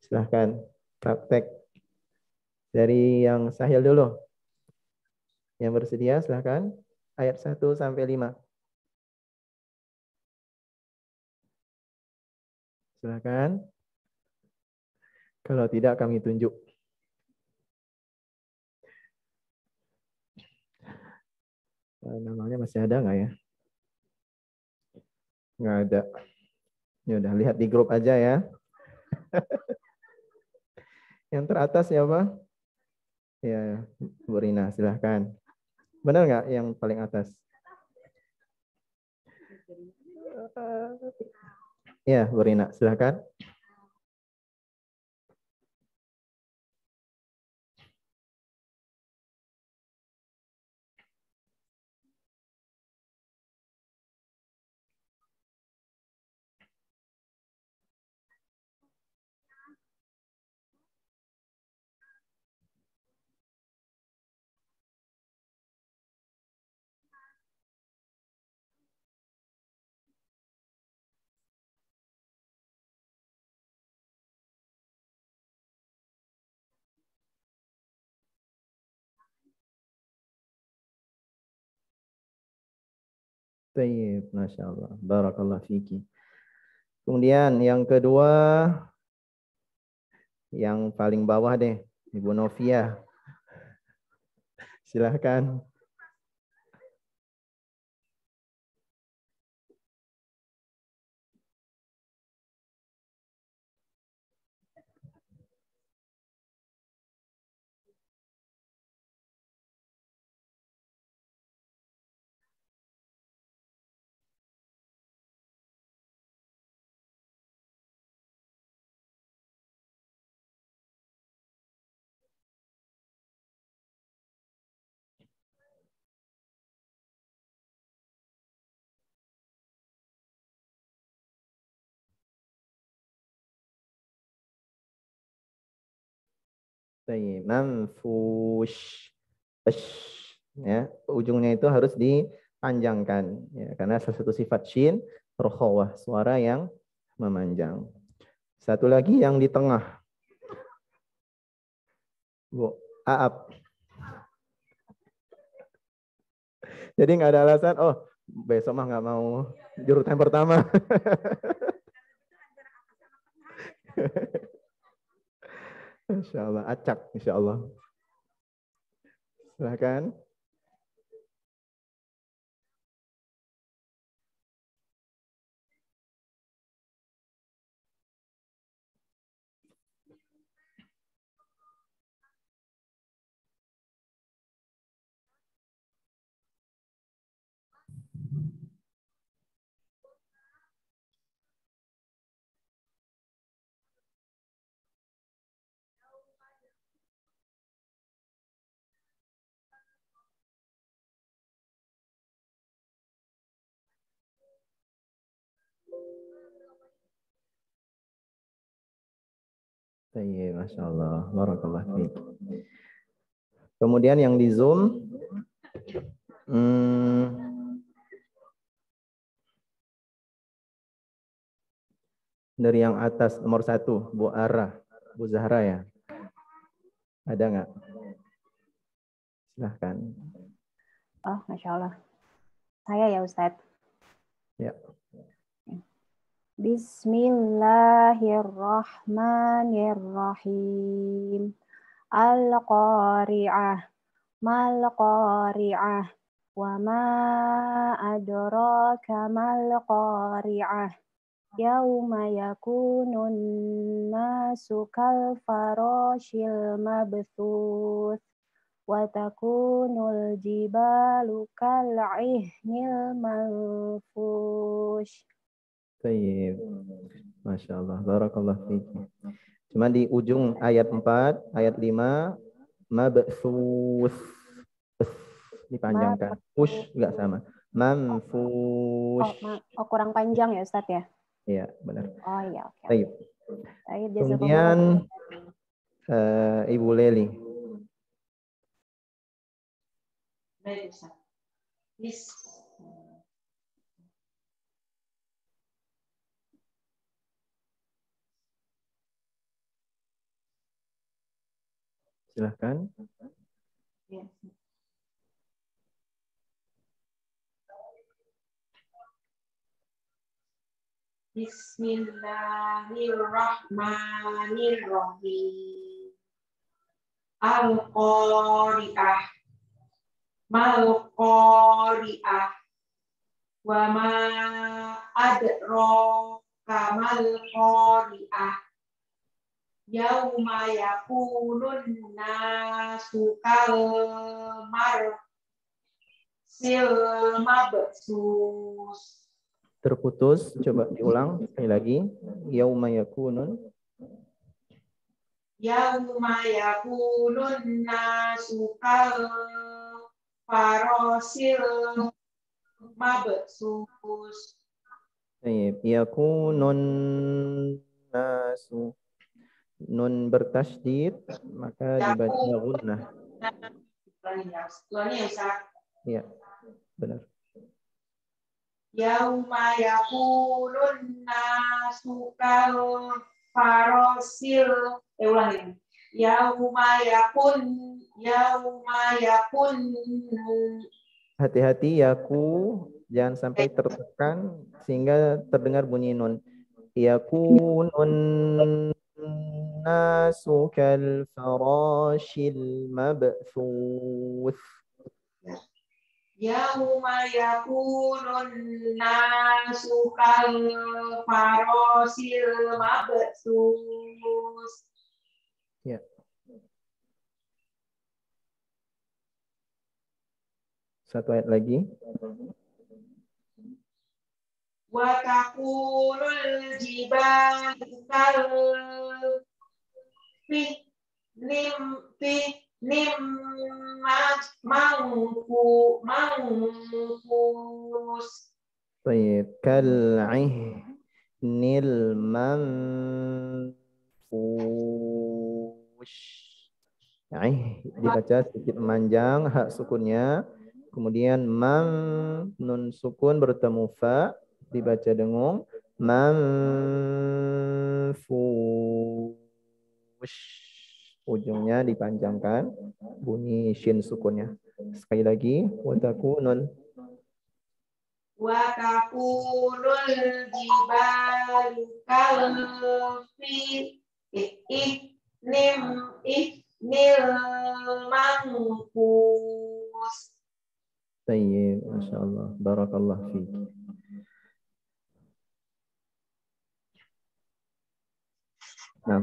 silahkan praktek dari yang sahil dulu yang bersedia silahkan ayat 1 sampai 5 silahkan kalau tidak kami tunjuk Eh, namanya masih ada nggak ya? Nggak ada. Ya udah lihat di grup aja ya. Yang teratas siapa? Ya, Bu Rina, silahkan. Benar nggak yang paling atas? Eh, ya, Bu Rina, silahkan. Baik, Masya Allah. Barakallah fiki. Kemudian yang kedua, yang paling bawah deh, Ibu Novia. Silahkan. Baik, manfush. ash ya, ujungnya itu harus dipanjangkan ya, karena salah satu sifat shin rokhawah, suara yang memanjang. Satu lagi yang di tengah. Bu, aap. Jadi nggak ada alasan, oh besok mah nggak mau juru time pertama. Insya Allah, acak insya Allah. Silahkan. Ya, Masya Allah. Barakallah. Kemudian yang di Zoom. Hmm, dari yang atas nomor satu, Bu Ara, Bu Zahra ya. Ada nggak? Silahkan. Oh, Masya Allah. Saya ya Ustadz. Ya. Bismillahirrahmanirrahim. Al-Qari'ah. Mal-Qari'ah. Wa ma adraka mal-Qari'ah. Yawma yakunun nasu kal farashil mabthuth. Wa takunul jibalu kal'ihnil manfush. Tayyib. Hmm. Masya Allah. Barakallah Cuma di ujung ayat 4, ayat 5, mabsus dipanjangkan. Push nggak sama. Manfush. Oh, ma oh, kurang panjang ya Ustaz ya? Iya, benar. Oh iya, oke. Okay. Taib. Taib Kemudian uh, Ibu Leli. Baik Ustaz. Silahkan. Bismillahirrahmanirrahim. Al-Qari'ah. Mal-Qari'ah. Wa ma adraka mal-Qari'ah yauma yakunun nasu kalmar silma sil terputus coba diulang sekali lagi yauma yakunun yauma yakunun nasu kal mabesus Ya kunun nasu nun bertasdid maka ya, dibaca gunnah. Iya, benar. Yauma yaqulun nasu kal farosil. Eh ulang ini. Yauma yakun yauma yakun Hati-hati yaku jangan sampai tertekan sehingga terdengar bunyi nun. Yakunun الناس كالفراش المبثوث يوم يكون الناس كالفراش المبثوث yeah. Satu ayat lagi. Wa takulul jibal kal pi nim pi nim mangku mangkus baik. طيب كالعهن المنفوش عه dibaca sedikit panjang hak sukunnya kemudian man nun sukun bertemu fa dibaca dengung manfus ujungnya dipanjangkan bunyi shin sukunnya. Sekali lagi watakunun wa takunul jibalu kalfi iknim iknil mangkus. Tayyib, Masya Allah. Barakallah Nah,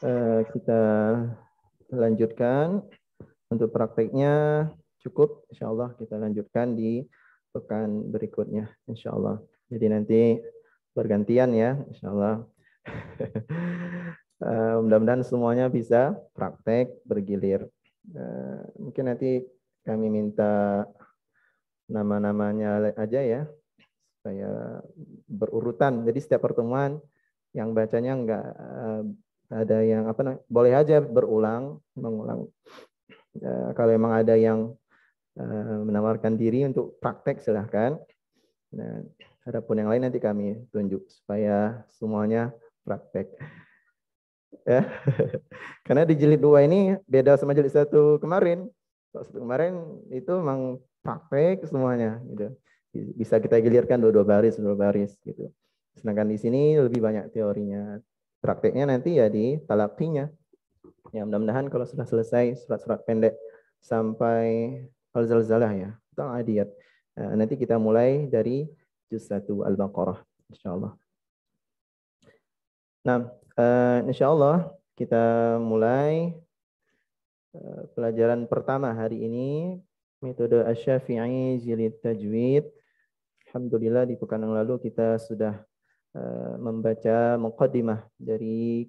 Eh, kita lanjutkan untuk prakteknya cukup insya Allah kita lanjutkan di pekan berikutnya insya Allah jadi nanti bergantian ya insya Allah uh, mudah-mudahan semuanya bisa praktek bergilir uh, mungkin nanti kami minta nama-namanya aja ya supaya berurutan jadi setiap pertemuan yang bacanya enggak uh, ada yang apa boleh aja berulang mengulang e, kalau memang ada yang e, menawarkan diri untuk praktek silahkan nah adapun yang lain nanti kami tunjuk supaya semuanya praktek ya karena di jilid dua ini beda sama jilid satu kemarin satu kemarin itu memang praktek semuanya gitu bisa kita gilirkan dua-dua baris dua baris gitu sedangkan di sini lebih banyak teorinya Prakteknya nanti ya di talakinya. Ya mudah-mudahan kalau sudah selesai surat-surat pendek sampai al-zalzalah ya, atau adiyat. Ya, nanti kita mulai dari juz 1 Al-Baqarah insyaallah. Nah, eh, insyaallah kita mulai eh, pelajaran pertama hari ini metode asyafi'i jilid tajwid. Alhamdulillah di pekan yang lalu kita sudah Eh, membaca muqaddimah dari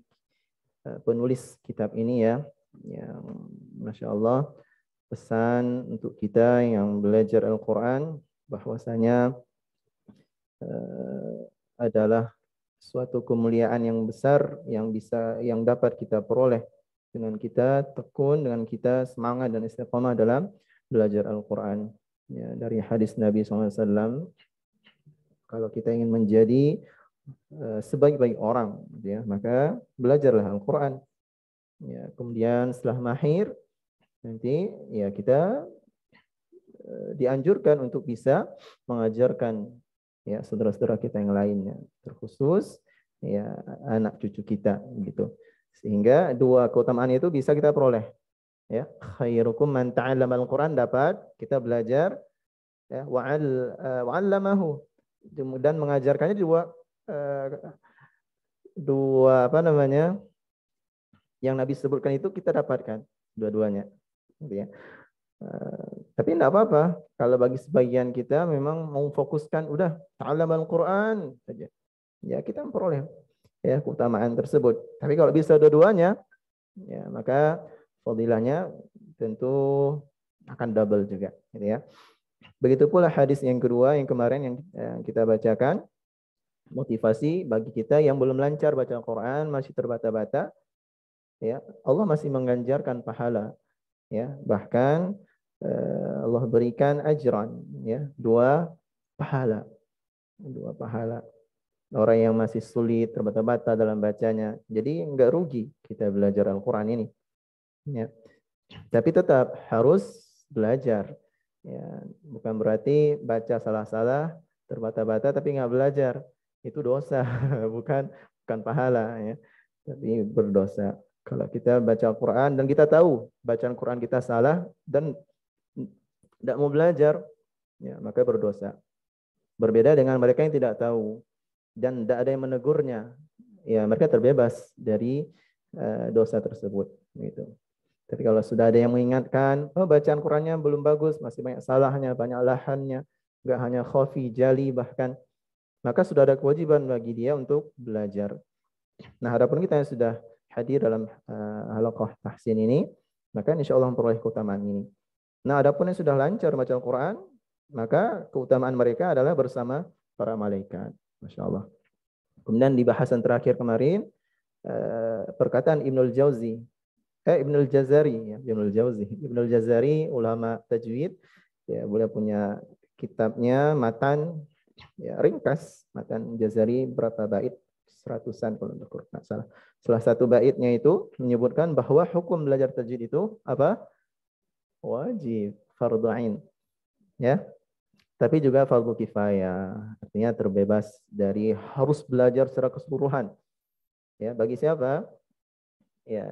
eh, penulis kitab ini ya yang masya Allah pesan untuk kita yang belajar Al-Quran bahwasanya eh, adalah suatu kemuliaan yang besar yang bisa yang dapat kita peroleh dengan kita tekun dengan kita semangat dan istiqomah dalam belajar Al-Quran ya, dari hadis Nabi SAW kalau kita ingin menjadi Eh, sebaik-baik orang gitu ya maka belajarlah Al-Qur'an ya kemudian setelah mahir nanti ya kita eh, dianjurkan untuk bisa mengajarkan ya saudara-saudara kita yang lainnya terkhusus ya anak cucu kita gitu sehingga dua keutamaan itu bisa kita peroleh ya khairukum man ta'allama al-Qur'an dapat kita belajar ya wa'al eh, wa'allamahu dan mengajarkannya di dua Eh, dua apa namanya yang Nabi sebutkan itu kita dapatkan dua-duanya. Gitu ya. Eh, tapi tidak apa-apa kalau bagi sebagian kita memang mau fokuskan udah al Quran saja. Ya kita memperoleh ya keutamaan tersebut. Tapi kalau bisa dua-duanya ya maka fadilahnya tentu akan double juga gitu ya. Begitu pula hadis yang kedua yang kemarin yang eh, kita bacakan motivasi bagi kita yang belum lancar baca Al-Qur'an, masih terbata-bata. Ya, Allah masih mengganjarkan pahala. Ya, bahkan eh, Allah berikan ajran, ya, dua pahala. Dua pahala. Orang yang masih sulit terbata-bata dalam bacanya. Jadi enggak rugi kita belajar Al-Qur'an ini. Ya. Tapi tetap harus belajar. Ya, bukan berarti baca salah-salah terbata-bata tapi nggak belajar itu dosa, bukan bukan pahala ya. Tapi berdosa. Kalau kita baca quran dan kita tahu bacaan Quran kita salah dan tidak mau belajar, ya, maka berdosa. Berbeda dengan mereka yang tidak tahu dan tidak ada yang menegurnya, ya mereka terbebas dari uh, dosa tersebut. Gitu. Tapi kalau sudah ada yang mengingatkan, oh bacaan Qurannya belum bagus, masih banyak salahnya, banyak lahannya, nggak hanya khafi jali bahkan maka sudah ada kewajiban bagi dia untuk belajar. Nah, harapan kita yang sudah hadir dalam uh, eh, halaqah tahsin ini, maka insya Allah memperoleh keutamaan ini. Nah, adapun yang sudah lancar baca Al-Quran, maka keutamaan mereka adalah bersama para malaikat. Masya Allah. Kemudian di bahasan terakhir kemarin, uh, perkataan Ibnul Jauzi, eh, Ibnul Jazari, ya, Ibnul Jauzi, Ibnul Jazari, ulama tajwid, ya boleh punya kitabnya, matan, ya ringkas matan Jazari berapa bait seratusan kalau tidak nah, salah. Salah satu baitnya itu menyebutkan bahwa hukum belajar tajwid itu apa? Wajib fardhu ain. Ya. Tapi juga fardhu kifayah, artinya terbebas dari harus belajar secara keseluruhan. Ya, bagi siapa? Ya,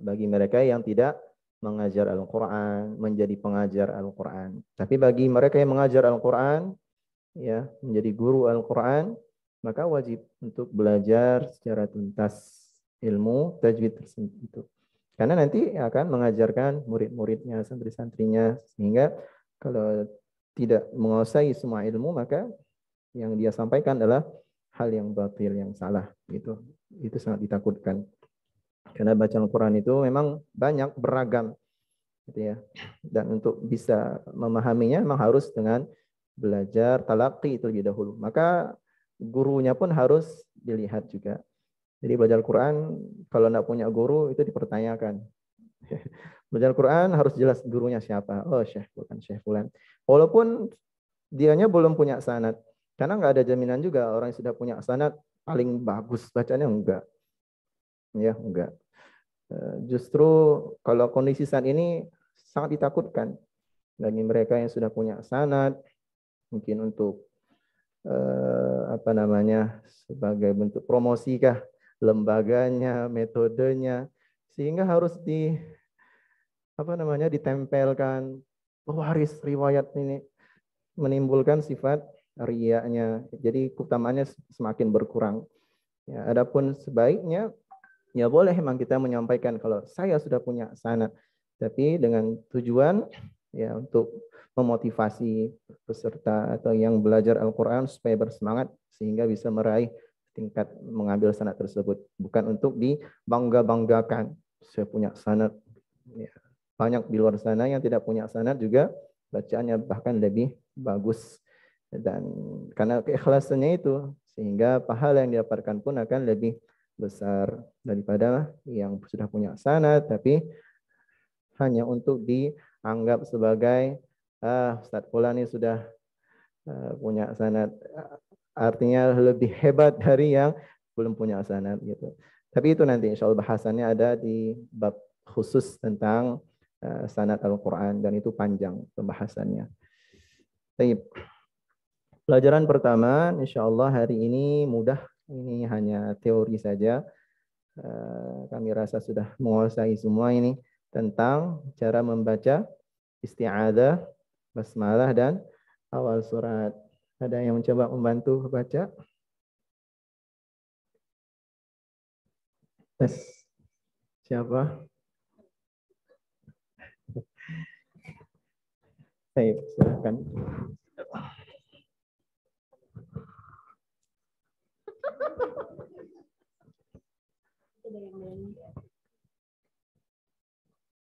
bagi mereka yang tidak mengajar Al-Qur'an, menjadi pengajar Al-Qur'an. Tapi bagi mereka yang mengajar Al-Qur'an, ya menjadi guru Al-Quran, maka wajib untuk belajar secara tuntas ilmu tajwid tersebut itu. Karena nanti akan mengajarkan murid-muridnya, santri-santrinya, sehingga kalau tidak menguasai semua ilmu, maka yang dia sampaikan adalah hal yang batil, yang salah. Itu, itu sangat ditakutkan. Karena bacaan Quran itu memang banyak beragam, gitu ya. Dan untuk bisa memahaminya, memang harus dengan belajar talaki terlebih dahulu. Maka gurunya pun harus dilihat juga. Jadi belajar Quran kalau tidak punya guru itu dipertanyakan. belajar Quran harus jelas gurunya siapa. Oh Syekh bukan Syekh Fulan. Walaupun dianya belum punya sanat. Karena nggak ada jaminan juga orang yang sudah punya sanat paling bagus bacanya enggak. Ya enggak. E, justru kalau kondisi saat ini sangat ditakutkan bagi mereka yang sudah punya sanat mungkin untuk eh, apa namanya sebagai bentuk promosi kah lembaganya, metodenya, sehingga harus di apa namanya ditempelkan pewaris oh, riwayat ini menimbulkan sifat riaknya. Jadi keutamaannya semakin berkurang. Ya, adapun sebaiknya ya boleh memang kita menyampaikan kalau saya sudah punya sanat, tapi dengan tujuan ya untuk memotivasi peserta atau yang belajar Al-Qur'an supaya bersemangat sehingga bisa meraih tingkat mengambil sanat tersebut bukan untuk dibangga-banggakan saya punya sanat ya, banyak di luar sana yang tidak punya sanat juga bacaannya bahkan lebih bagus dan karena keikhlasannya itu sehingga pahala yang didapatkan pun akan lebih besar daripada yang sudah punya sanat tapi hanya untuk di anggap sebagai ah, Ustadz ini sudah uh, punya sanat. Artinya lebih hebat dari yang belum punya sanat gitu. Tapi itu nanti insya Allah bahasannya ada di bab khusus tentang uh, eh, sanat Al-Quran dan itu panjang pembahasannya. Baik. Pelajaran pertama insya Allah hari ini mudah. Ini hanya teori saja. Eh, kami rasa sudah menguasai semua ini tentang cara membaca isti'adzah, basmalah dan awal surat. Ada yang mencoba membantu baca? Tes. Siapa? Baik, silakan.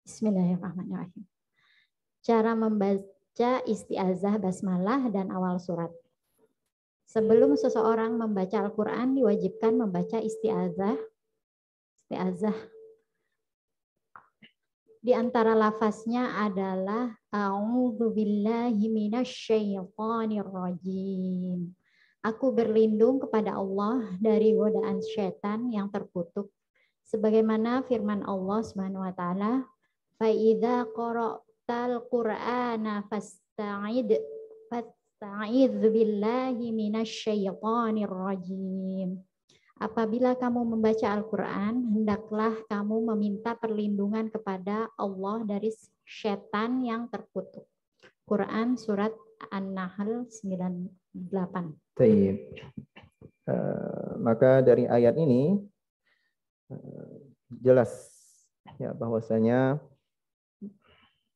Bismillahirrahmanirrahim cara membaca istiazah basmalah dan awal surat. Sebelum seseorang membaca Al-Quran, diwajibkan membaca istiazah. Istiazah. Di antara lafaznya adalah A'udhu billahi minasyaitonir rajim. Aku berlindung kepada Allah dari godaan setan yang terkutuk. Sebagaimana firman Allah swt Fa'idha taala, qara qur'ana fasta'id fasta'id billahi minasyaitonir rajim. Apabila kamu membaca Al-Qur'an, hendaklah kamu meminta perlindungan kepada Allah dari setan yang terkutuk. Quran surat An-Nahl 98. Taib. Uh, maka dari ayat ini uh, jelas ya bahwasanya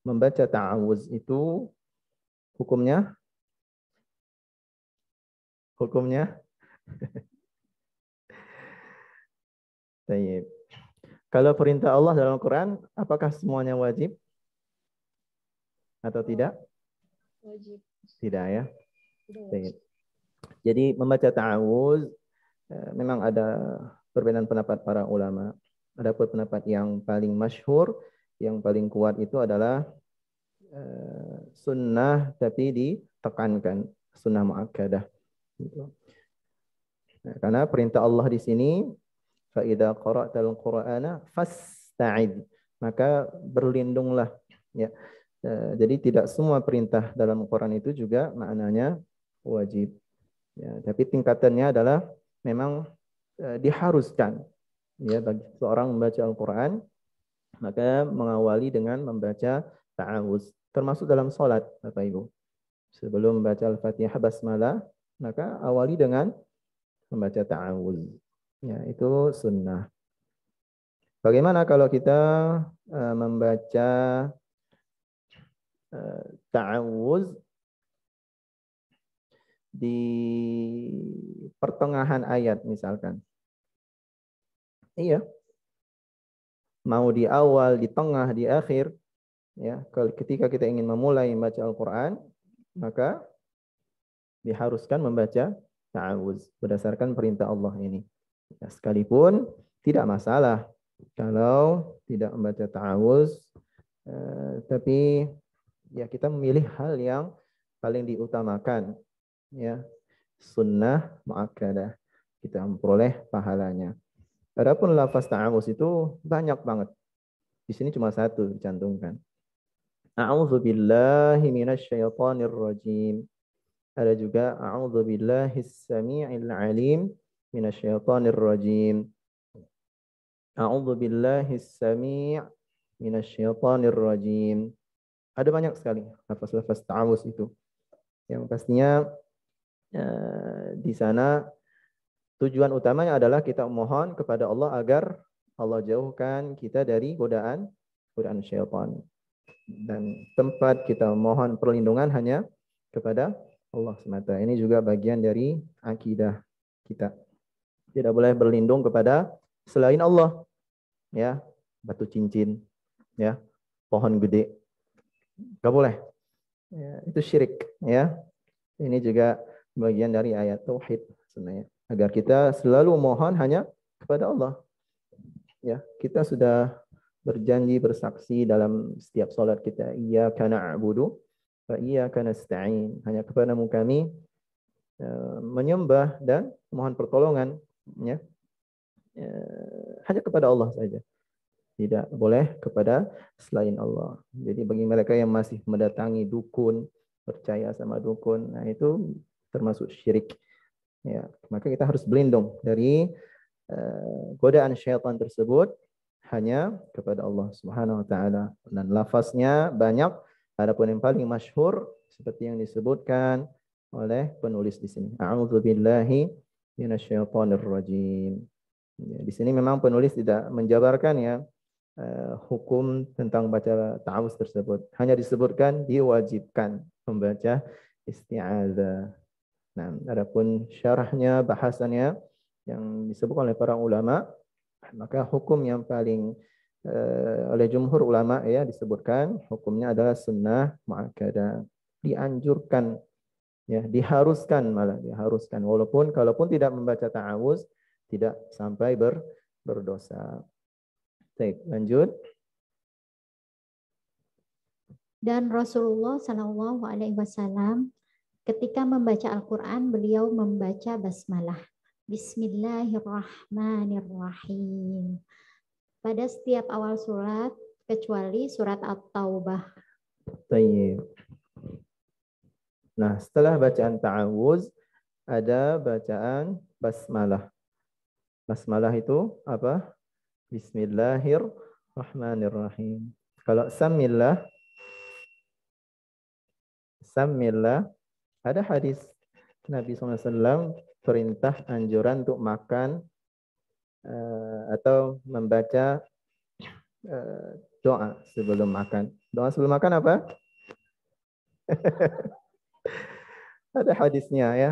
membaca ta'awuz itu hukumnya hukumnya Tayyib. Kalau perintah Allah dalam Al-Quran, apakah semuanya wajib? Atau tidak? Wajib. Tidak ya? Tidak Jadi membaca ta'awuz, eh, memang ada perbedaan pendapat para ulama. Ada pendapat yang paling masyhur yang paling kuat itu adalah eh, sunnah tapi ditekankan sunnah muakkadah. Gitu. Nah, karena perintah Allah di sini fa idza qara'tal qur'ana fasta'id maka berlindunglah ya. Eh, jadi tidak semua perintah dalam Quran itu juga maknanya wajib. Ya, tapi tingkatannya adalah memang eh, diharuskan ya bagi seorang membaca Al-Qur'an maka mengawali dengan membaca ta'awuz. Termasuk dalam sholat, Bapak Ibu. Sebelum membaca Al-Fatihah basmalah, maka awali dengan membaca ta'awuz. Ya, itu sunnah. Bagaimana kalau kita uh, membaca uh, eh, ta'awuz di pertengahan ayat misalkan? Iya, mau di awal, di tengah, di akhir, ya ketika kita ingin memulai membaca Al-Quran, maka diharuskan membaca ta'awuz berdasarkan perintah Allah ini. Ya, sekalipun tidak masalah kalau tidak membaca ta'awuz, eh, tapi ya kita memilih hal yang paling diutamakan, ya sunnah muakkadah kita memperoleh pahalanya. Adapun lafaz ta'awuz itu banyak banget. Di sini cuma satu dicantumkan. A'udzu billahi minasyaitonir rajim. Ada juga a'udzu billahi sami'il alim minasyaitonir rajim. A'udzu billahi samii' minasyaitonir rajim. Ada banyak sekali lafaz-lafaz ta'awuz itu. Yang pastinya eh, di sana Tujuan utamanya adalah kita mohon kepada Allah agar Allah jauhkan kita dari godaan godaan syaitan. Dan tempat kita mohon perlindungan hanya kepada Allah semata. Ini juga bagian dari akidah kita. Tidak boleh berlindung kepada selain Allah. Ya, batu cincin, ya, pohon gede. Enggak boleh. Ya, itu syirik, ya. Ini juga bagian dari ayat tauhid sebenarnya agar kita selalu mohon hanya kepada Allah. Ya, kita sudah berjanji bersaksi dalam setiap solat kita iya karena abudu iya karena stain hanya kepadamu kami eh, menyembah dan mohon pertolongan ya eh, hanya kepada Allah saja tidak boleh kepada selain Allah jadi bagi mereka yang masih mendatangi dukun percaya sama dukun nah itu termasuk syirik Ya, maka kita harus berlindung dari uh, godaan syaitan tersebut hanya kepada Allah Subhanahu wa taala dan lafaznya banyak adapun yang paling masyhur seperti yang disebutkan oleh penulis di sini. A'udzu billahi minasyaitonir rajim. Ya, di sini memang penulis tidak menjabarkan ya uh, hukum tentang baca ta'awuz tersebut. Hanya disebutkan diwajibkan membaca isti'adzah. Nah, adapun syarahnya, bahasannya yang disebut oleh para ulama, maka hukum yang paling eh, oleh jumhur ulama ya disebutkan hukumnya adalah sunnah muakkadah. Dianjurkan ya, diharuskan malah diharuskan walaupun kalaupun tidak membaca ta'awuz tidak sampai ber, berdosa. Baik, lanjut. Dan Rasulullah Shallallahu Alaihi Wasallam Ketika membaca Al-Quran, beliau membaca basmalah. Bismillahirrahmanirrahim. Pada setiap awal surat, kecuali surat At-Taubah. Nah, setelah bacaan ta'awuz, ada bacaan basmalah. Basmalah itu apa? Bismillahirrahmanirrahim. Kalau samillah, samillah ada hadis Nabi SAW perintah anjuran untuk makan uh, atau membaca uh, doa sebelum makan. Doa sebelum makan apa? Ada hadisnya ya.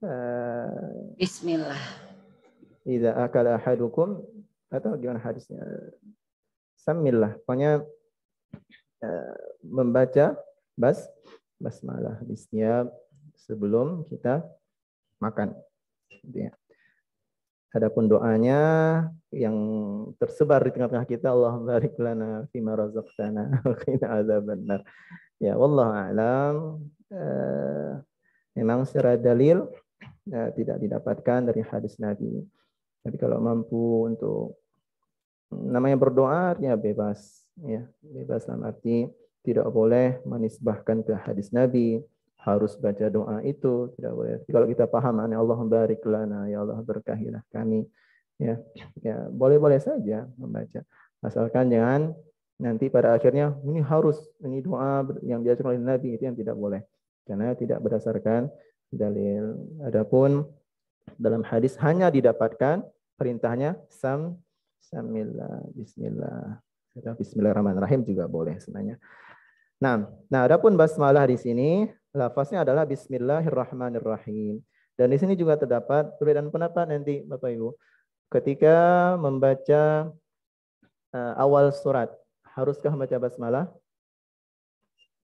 Uh, Bismillah. Idza akal ahadukum atau gimana hadisnya? Samillah. Pokoknya uh, membaca bas basmalah bisniab sebelum kita makan. Gitu ya. Adapun doanya yang tersebar di tengah-tengah kita, Allah barik lana ma razaqtana wa qina Ya, wallahu alam. Eh, memang secara dalil eh, tidak didapatkan dari hadis Nabi. Tapi kalau mampu untuk namanya berdoa ya bebas ya, bebas dalam arti tidak boleh menisbahkan ke hadis Nabi, harus baca doa itu, tidak boleh. Kalau kita paham, Allah barik lana, ya Allah berkahilah kami. Ya, ya boleh-boleh saja membaca. Asalkan jangan nanti pada akhirnya ini harus ini doa yang diajarkan oleh Nabi itu yang tidak boleh karena tidak berdasarkan dalil. Adapun dalam hadis hanya didapatkan perintahnya sam samillah bismillah. Bismillahirrahmanirrahim juga boleh sebenarnya. Nah, nah adapun basmalah di sini lafaznya adalah bismillahirrahmanirrahim. Dan di sini juga terdapat perbedaan pendapat nanti Bapak Ibu. Ketika membaca uh, awal surat, haruskah membaca basmalah?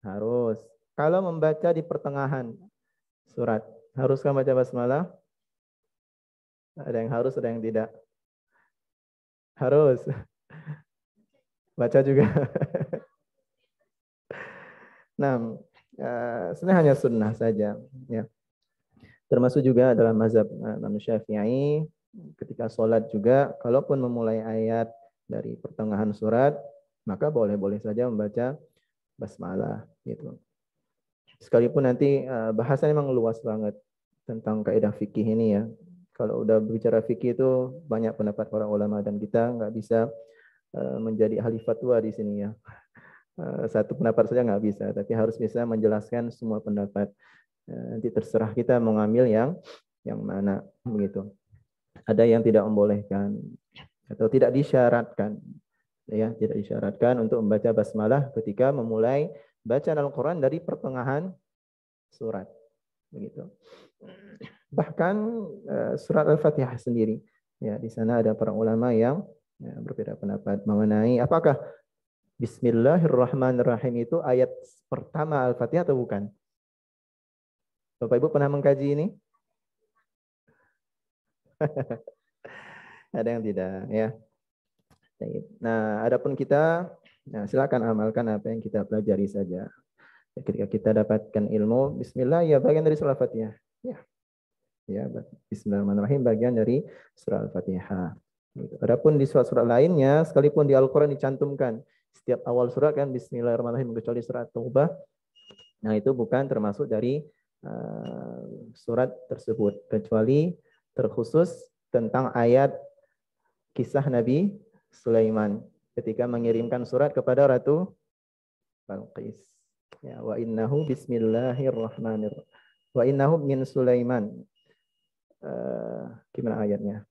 Harus. Kalau membaca di pertengahan surat, haruskah membaca basmalah? Ada yang harus, ada yang tidak. Harus. Baca juga. Nah, eh, sebenarnya hanya sunnah saja. Ya. Termasuk juga dalam mazhab eh, Imam Syafi'i, ketika sholat juga, kalaupun memulai ayat dari pertengahan surat, maka boleh-boleh saja membaca basmalah. Gitu. Sekalipun nanti eh, bahasanya memang luas banget tentang kaidah fikih ini ya. Kalau udah berbicara fikih itu banyak pendapat para ulama dan kita nggak bisa menjadi ahli fatwa di sini ya. Eh, satu pendapat saja nggak bisa, tapi harus bisa menjelaskan semua pendapat. Eh, nanti terserah kita mengambil yang yang mana begitu. Ada yang tidak membolehkan atau tidak disyaratkan, ya tidak disyaratkan untuk membaca basmalah ketika memulai bacaan Al-Quran dari pertengahan surat, begitu. Bahkan eh, surat Al-Fatihah sendiri, ya di sana ada para ulama yang ya, berbeda pendapat mengenai apakah Bismillahirrahmanirrahim itu ayat pertama Al-Fatihah atau bukan? Bapak Ibu pernah mengkaji ini? ada yang tidak ya. Nah, adapun kita nah silakan amalkan apa yang kita pelajari saja. Ketika kita dapatkan ilmu, bismillah ya bagian dari surah Al-Fatihah. Ya. Ya, bismillahirrahmanirrahim bagian dari surah Al-Fatihah. Gitu. Adapun di surat-surat lainnya, sekalipun di Al-Quran dicantumkan, setiap awal surat kan Bismillahirrahmanirrahim kecuali surat Taubah. Nah itu bukan termasuk dari uh, surat tersebut kecuali terkhusus tentang ayat kisah Nabi Sulaiman ketika mengirimkan surat kepada Ratu Balqis. Ya, wa innahu bismillahirrahmanir wa innahu min Sulaiman. Uh, gimana ayatnya?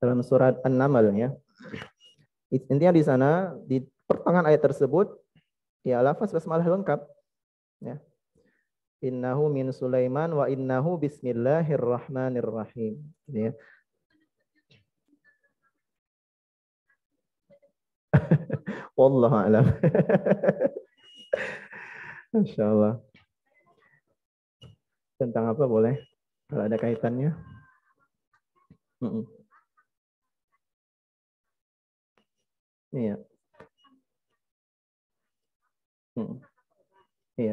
Dalam surat An-Naml ya. Intinya di sana di pertengahan ayat tersebut ya lafaz basmalah lengkap ya. Innahu min Sulaiman wa innahu bismillahirrahmanirrahim. Gitu ya. Wallahu alam. Insyaallah. Tentang apa boleh? Kalau ada kaitannya. Mm -mm. Iya. Hmm. Iya.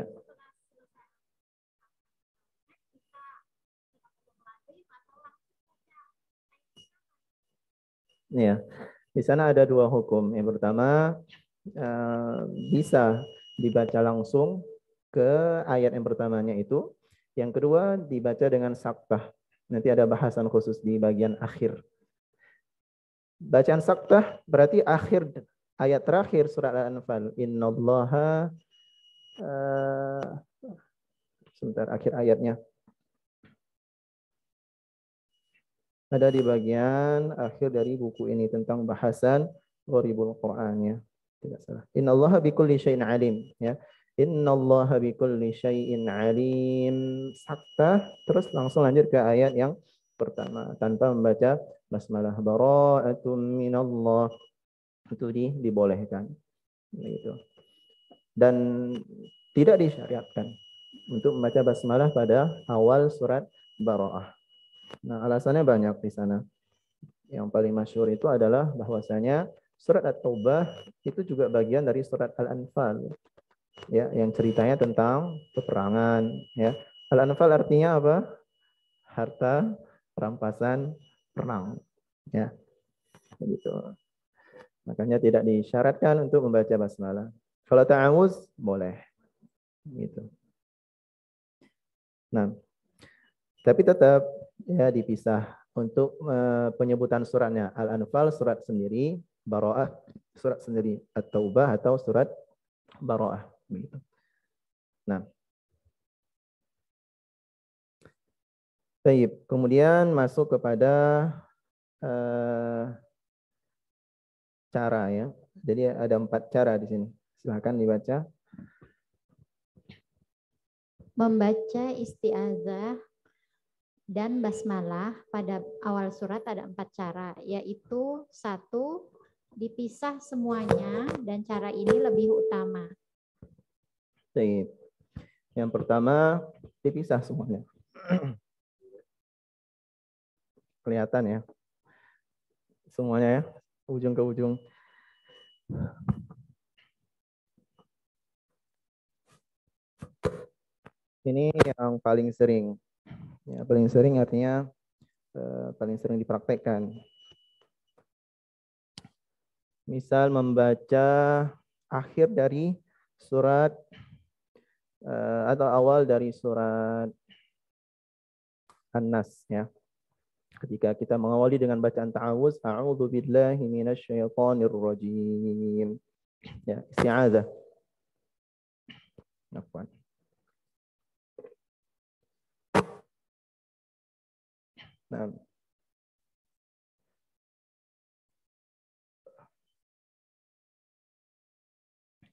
Iya. Di sana ada dua hukum. Yang pertama eh, bisa dibaca langsung ke ayat yang pertamanya itu. Yang kedua dibaca dengan saktah. Nanti ada bahasan khusus di bagian akhir Bacaan saktah berarti akhir ayat terakhir surat Al-Anfal. Innallaha uh, sebentar akhir ayatnya. Ada di bagian akhir dari buku ini tentang bahasan Ghoribul Qur'an ya. Tidak salah. Innallaha bikulli syai'in alim ya. Innallaha bikulli syai'in alim. Sakta terus langsung lanjut ke ayat yang pertama tanpa membaca basmalah bara'atun minallah itu di, dibolehkan gitu. Dan tidak disyariatkan untuk membaca basmalah pada awal surat Bara'ah. Nah, alasannya banyak di sana. Yang paling masyur itu adalah bahwasanya surat At-Taubah itu juga bagian dari surat Al-Anfal. Ya, yang ceritanya tentang peperangan, ya. Al-Anfal artinya apa? Harta perampasan perang. Ya, begitu. Makanya tidak disyaratkan untuk membaca basmalah. Kalau ta'awuz boleh. Gitu. Nah, tapi tetap ya dipisah untuk uh, penyebutan suratnya Al-Anfal surat sendiri, Baroah surat sendiri, At-Taubah atau surat Baroah begitu. Nah, Baik, kemudian masuk kepada uh, cara ya. Jadi ada empat cara di sini. Silahkan dibaca. Membaca istiazah dan basmalah pada awal surat ada empat cara, yaitu satu dipisah semuanya dan cara ini lebih utama. Baik. Yang pertama dipisah semuanya. kelihatan ya. Semuanya ya, ujung ke ujung. Ini yang paling sering. Ya, paling sering artinya eh, paling sering dipraktekkan. Misal membaca akhir dari surat eh, atau awal dari surat An-Nas ya ketika kita mengawali dengan bacaan ta'awuz a'udzu billahi minasyaitonir rajim ya isti'adzah Afwan. Nah.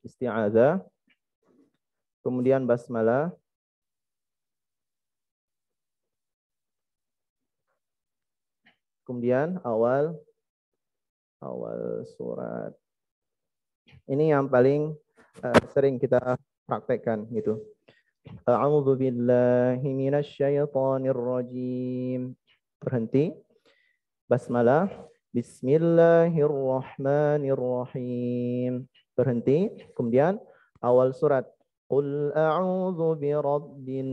Isti'adzah kemudian basmalah Kemudian awal awal surat. Ini yang paling uh, sering kita praktekkan gitu. A'udzu billahi minasyaitonir rajim. Berhenti. Basmalah. Bismillahirrahmanirrahim. Berhenti. Kemudian awal surat. Qul a'udzu birabbin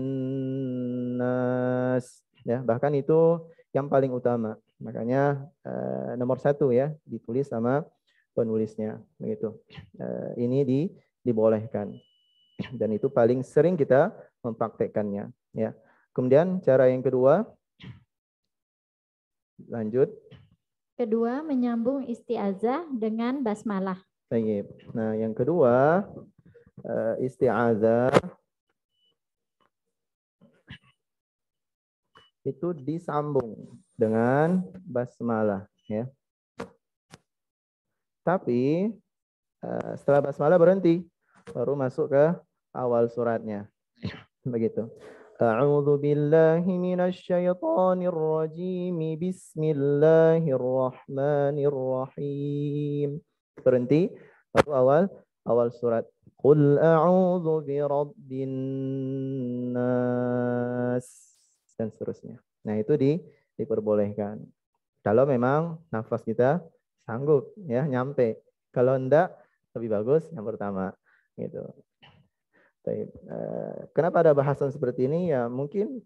nas. Ya, bahkan itu yang paling utama. Makanya eh, nomor satu ya ditulis sama penulisnya begitu. Eh, ini di, dibolehkan dan itu paling sering kita mempraktekkannya ya. Kemudian cara yang kedua lanjut. Kedua menyambung istiazah dengan basmalah. Baik. Nah yang kedua eh, istiazah itu disambung dengan basmalah ya. Tapi eh, setelah basmalah berhenti baru masuk ke awal suratnya. Begitu. A'udzu billahi minasyaitonir rajim. Bismillahirrahmanirrahim. berhenti baru awal awal surat Qul a'udzu birabbin nas dan seterusnya. Nah, itu di diperbolehkan. Kalau memang nafas kita sanggup ya nyampe. Kalau enggak lebih bagus yang pertama gitu. Eh, kenapa ada bahasan seperti ini? Ya mungkin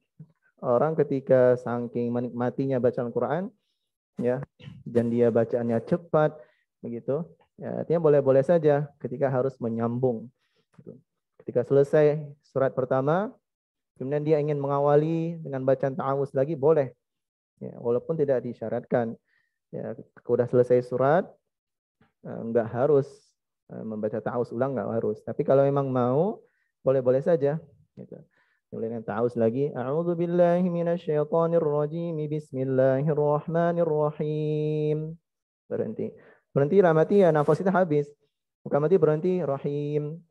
orang ketika saking menikmatinya bacaan Quran, ya, dan dia bacaannya cepat, begitu. Ya, artinya boleh-boleh saja ketika harus menyambung. Gitu. Ketika selesai surat pertama, kemudian dia ingin mengawali dengan bacaan ta'awuz lagi, boleh. Ya, walaupun tidak disyaratkan. Ya, udah selesai surat, eh, nggak harus eh, membaca taus ulang nggak harus. Tapi kalau memang mau, boleh-boleh saja. Gitu. Kemudian taus lagi. A'udzu billahi minasyaitonir rajim. Bismillahirrahmanirrahim. Berhenti. Berhenti ramati ya nafas kita habis. Bukan mati berhenti rahim.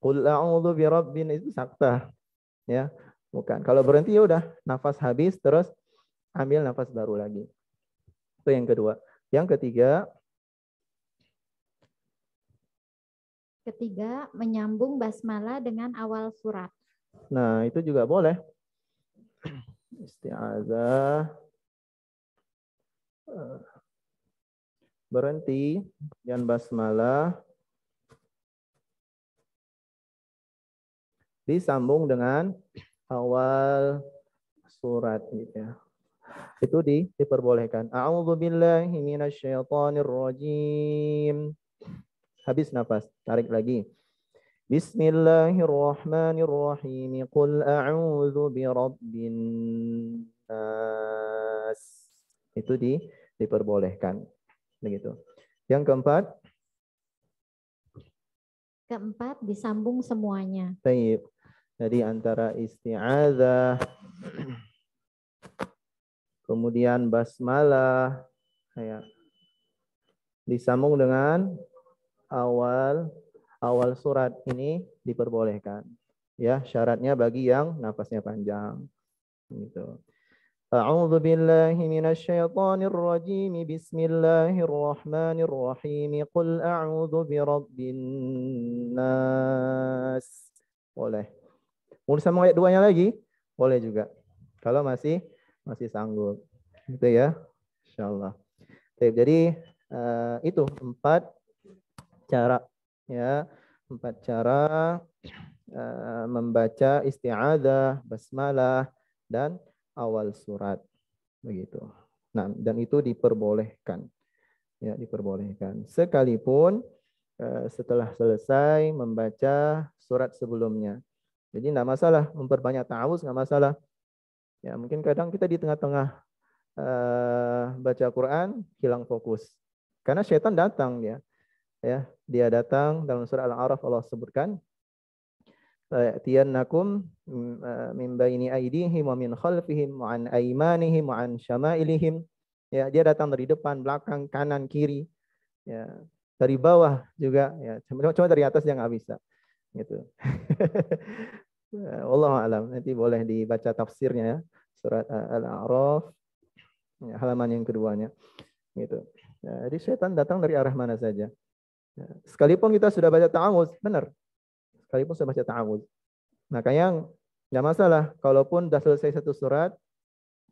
Qul a'udzu birabbin itu sakta. Ya, bukan. Kalau berhenti ya udah nafas habis terus ambil nafas baru lagi. Itu yang kedua. Yang ketiga, Ketiga, menyambung basmalah dengan awal surat. Nah, itu juga boleh. Isti'azah. Berhenti. Dan basmalah. Disambung dengan awal surat. gitu ya itu di, diperbolehkan. A'udzu billahi minasyaitonir rajim. Habis nafas, tarik lagi. Bismillahirrahmanirrahim. Qul a'udzu birabbin nas. Itu di diperbolehkan. Begitu. Yang keempat, keempat disambung semuanya. Baik. Jadi antara isti'adzah Kemudian basmalah ya. Disambung dengan awal awal surat ini diperbolehkan. Ya, syaratnya bagi yang nafasnya panjang. Gitu. A'udzu billahi من الشيطان الرجيم بسم الله الرحمن الرحيم boleh mau disambung ayat duanya lagi boleh juga kalau masih masih sanggup. Gitu ya. Insya Allah. Jadi uh, itu empat cara ya empat cara uh, membaca isti'adzah, basmalah dan awal surat begitu. Nah, dan itu diperbolehkan. Ya, diperbolehkan. Sekalipun eh, setelah selesai membaca surat sebelumnya. Jadi tidak masalah memperbanyak ta'awuz tidak masalah. Ya, mungkin kadang kita di tengah-tengah uh, baca Quran hilang fokus. Karena setan datang ya. Ya, dia datang dalam surah Al-A'raf Allah sebutkan tiyannakum eh, min baini aidihim wa min khalfihim wa an aymanihim wa an syama'ilihim ya dia datang dari depan belakang kanan kiri ya dari bawah juga ya cuma, cuma dari atas yang nggak bisa gitu Eh, Allah alam. Nanti boleh dibaca tafsirnya ya. Surat eh, Al-A'raf ya, halaman yang keduanya. Gitu. Ya, jadi setan datang dari arah mana saja. Ya, sekalipun kita sudah baca ta'awuz, benar. Sekalipun sudah baca ta'awuz. yang nggak masalah. Kalaupun sudah selesai satu surat,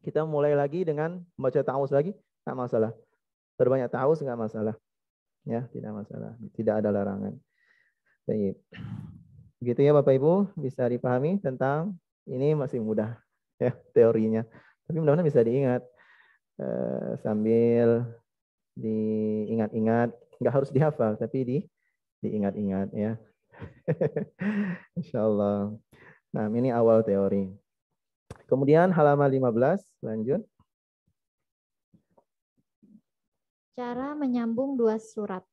kita mulai lagi dengan baca ta'awuz lagi, nggak masalah. terbanyak ta'awuz nggak masalah. Ya, tidak masalah. Tidak ada larangan. Baik gitu ya Bapak Ibu, bisa dipahami tentang ini masih mudah ya teorinya. Tapi mudah-mudahan bisa diingat e, sambil diingat-ingat, nggak harus dihafal tapi di diingat-ingat ya. Insya Allah. Nah, ini awal teori. Kemudian halaman 15, lanjut. Cara menyambung dua surat.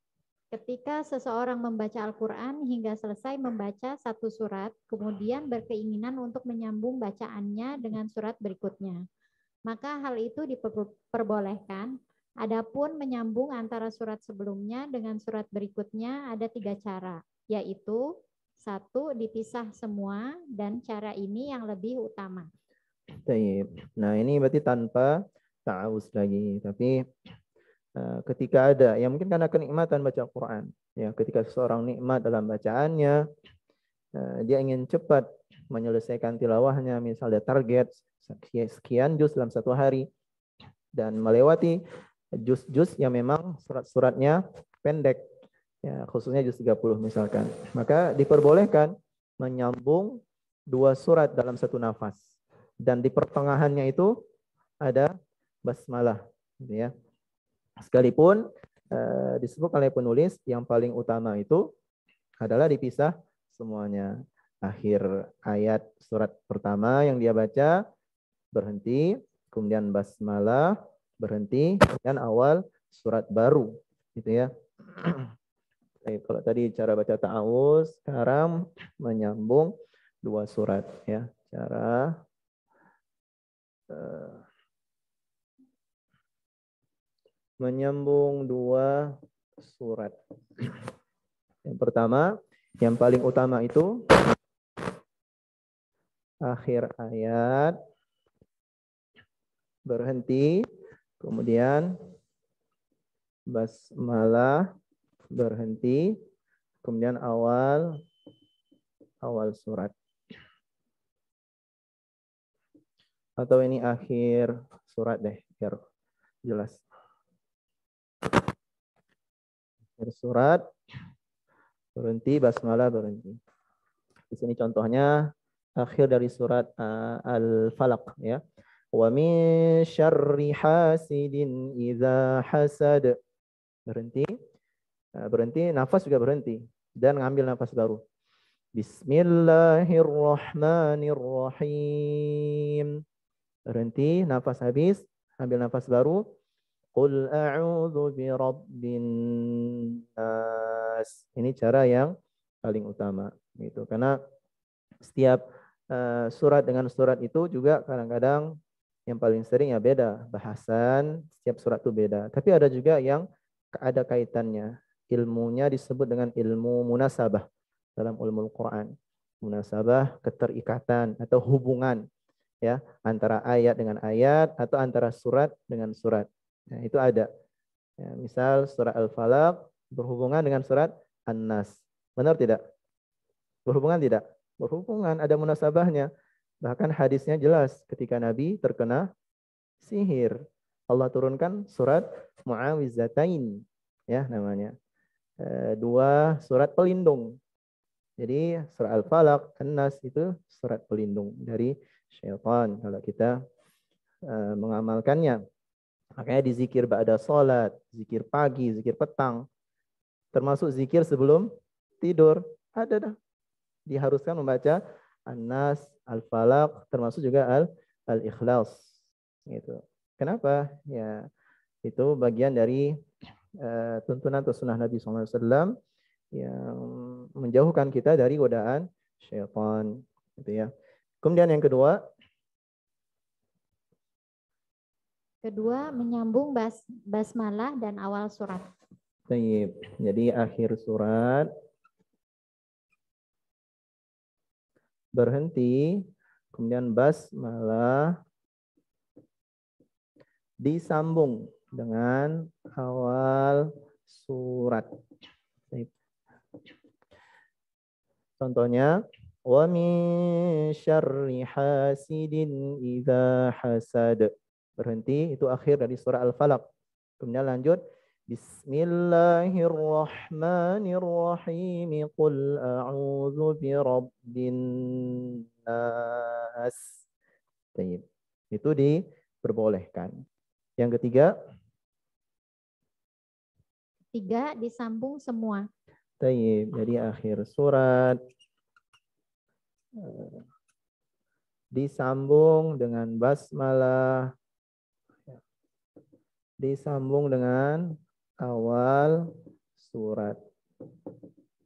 Ketika seseorang membaca Al-Quran hingga selesai membaca satu surat, kemudian berkeinginan untuk menyambung bacaannya dengan surat berikutnya. Maka hal itu diperbolehkan. Adapun menyambung antara surat sebelumnya dengan surat berikutnya ada tiga cara, yaitu satu dipisah semua dan cara ini yang lebih utama. Nah ini berarti tanpa ta'awus lagi, tapi Eh, ketika ada ya mungkin karena kenikmatan baca Quran ya ketika seseorang nikmat dalam bacaannya eh, dia ingin cepat menyelesaikan tilawahnya misalnya target sekian juz dalam satu hari dan melewati juz-juz yang memang surat-suratnya pendek ya khususnya juz 30 misalkan maka diperbolehkan menyambung dua surat dalam satu nafas dan di pertengahannya itu ada basmalah gitu ya Sekalipun eh, disebut oleh penulis yang paling utama itu adalah dipisah semuanya. Akhir ayat surat pertama yang dia baca berhenti, kemudian basmalah berhenti, dan awal surat baru, gitu ya. Eh, kalau tadi cara baca ta'awuz, sekarang menyambung dua surat ya. Cara eh, menyambung dua surat. Yang pertama, yang paling utama itu akhir ayat berhenti, kemudian basmalah berhenti, kemudian awal awal surat. Atau ini akhir surat deh, biar jelas. surat berhenti basmalah berhenti. Di sini contohnya akhir dari surat uh, Al-Falaq ya. Wa min syarri hasidin idza hasad. Berhenti. Uh, berhenti nafas juga berhenti dan ngambil nafas baru. Bismillahirrahmanirrahim. Berhenti, nafas habis, ambil nafas baru. Qul a'udzu bi nas. Ini cara yang paling utama gitu. Karena setiap uh, surat dengan surat itu juga kadang-kadang yang paling sering ya beda bahasan, setiap surat itu beda. Tapi ada juga yang ada kaitannya. Ilmunya disebut dengan ilmu munasabah dalam ulumul Quran. Munasabah keterikatan atau hubungan ya antara ayat dengan ayat atau antara surat dengan surat. Nah, itu ada. Ya, misal surat Al-Falaq berhubungan dengan surat An-Nas. Benar tidak? Berhubungan tidak? Berhubungan, ada munasabahnya. Bahkan hadisnya jelas ketika Nabi terkena sihir. Allah turunkan surat Muawizatain ya namanya. E, dua surat pelindung. Jadi surat Al-Falaq, An-Nas itu surat pelindung dari syaitan kalau kita e, mengamalkannya. Makanya di zikir ba'da solat zikir pagi, zikir petang, termasuk zikir sebelum tidur, ada dah. Diharuskan membaca An-Nas, Al-Falaq, termasuk juga Al Al-Ikhlas. Gitu. Kenapa? Ya, itu bagian dari uh, tuntunan atau sunnah Nabi SAW yang menjauhkan kita dari godaan syaitan. Gitu ya. Kemudian yang kedua, Kedua, menyambung bas basmalah dan awal surat. Baik, jadi akhir surat berhenti, kemudian basmalah disambung dengan awal surat. Baik. Contohnya, wa min حَاسِدٍ إِذَا حَسَدٍ berhenti itu akhir dari surah Al-Falaq. Kemudian lanjut Bismillahirrahmanirrahim. Qul a'udzu birabbin nas. Taib. Itu diperbolehkan. Yang ketiga Tiga disambung semua. Taib. Jadi akhir surat disambung dengan basmalah disambung dengan awal surat.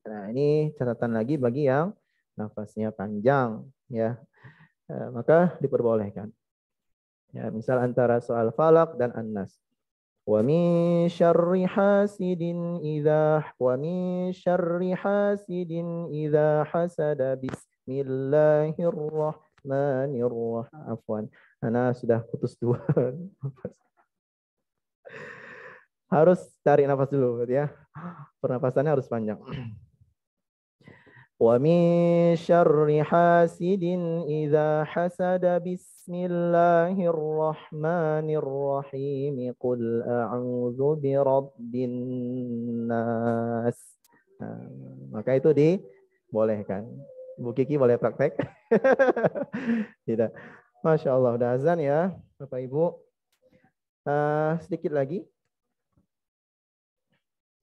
Nah, ini catatan lagi bagi yang nafasnya panjang ya. E, maka diperbolehkan. Ya, misal antara soal falak dan annas. Wa min syarri hasidin idza wa min syarri hasidin idza hasada bismillahirrahmanirrahim. Afwan. Ana sudah putus dua. harus tarik nafas dulu ya. Pernapasannya harus panjang. Wa min hasidin idza hasada bismillahirrahmanirrahim qul a'udzu birabbin nas. Nah, maka itu dibolehkan. Bu Kiki boleh praktek? Tidak. Masya Allah, udah azan ya Bapak Ibu. Uh, sedikit lagi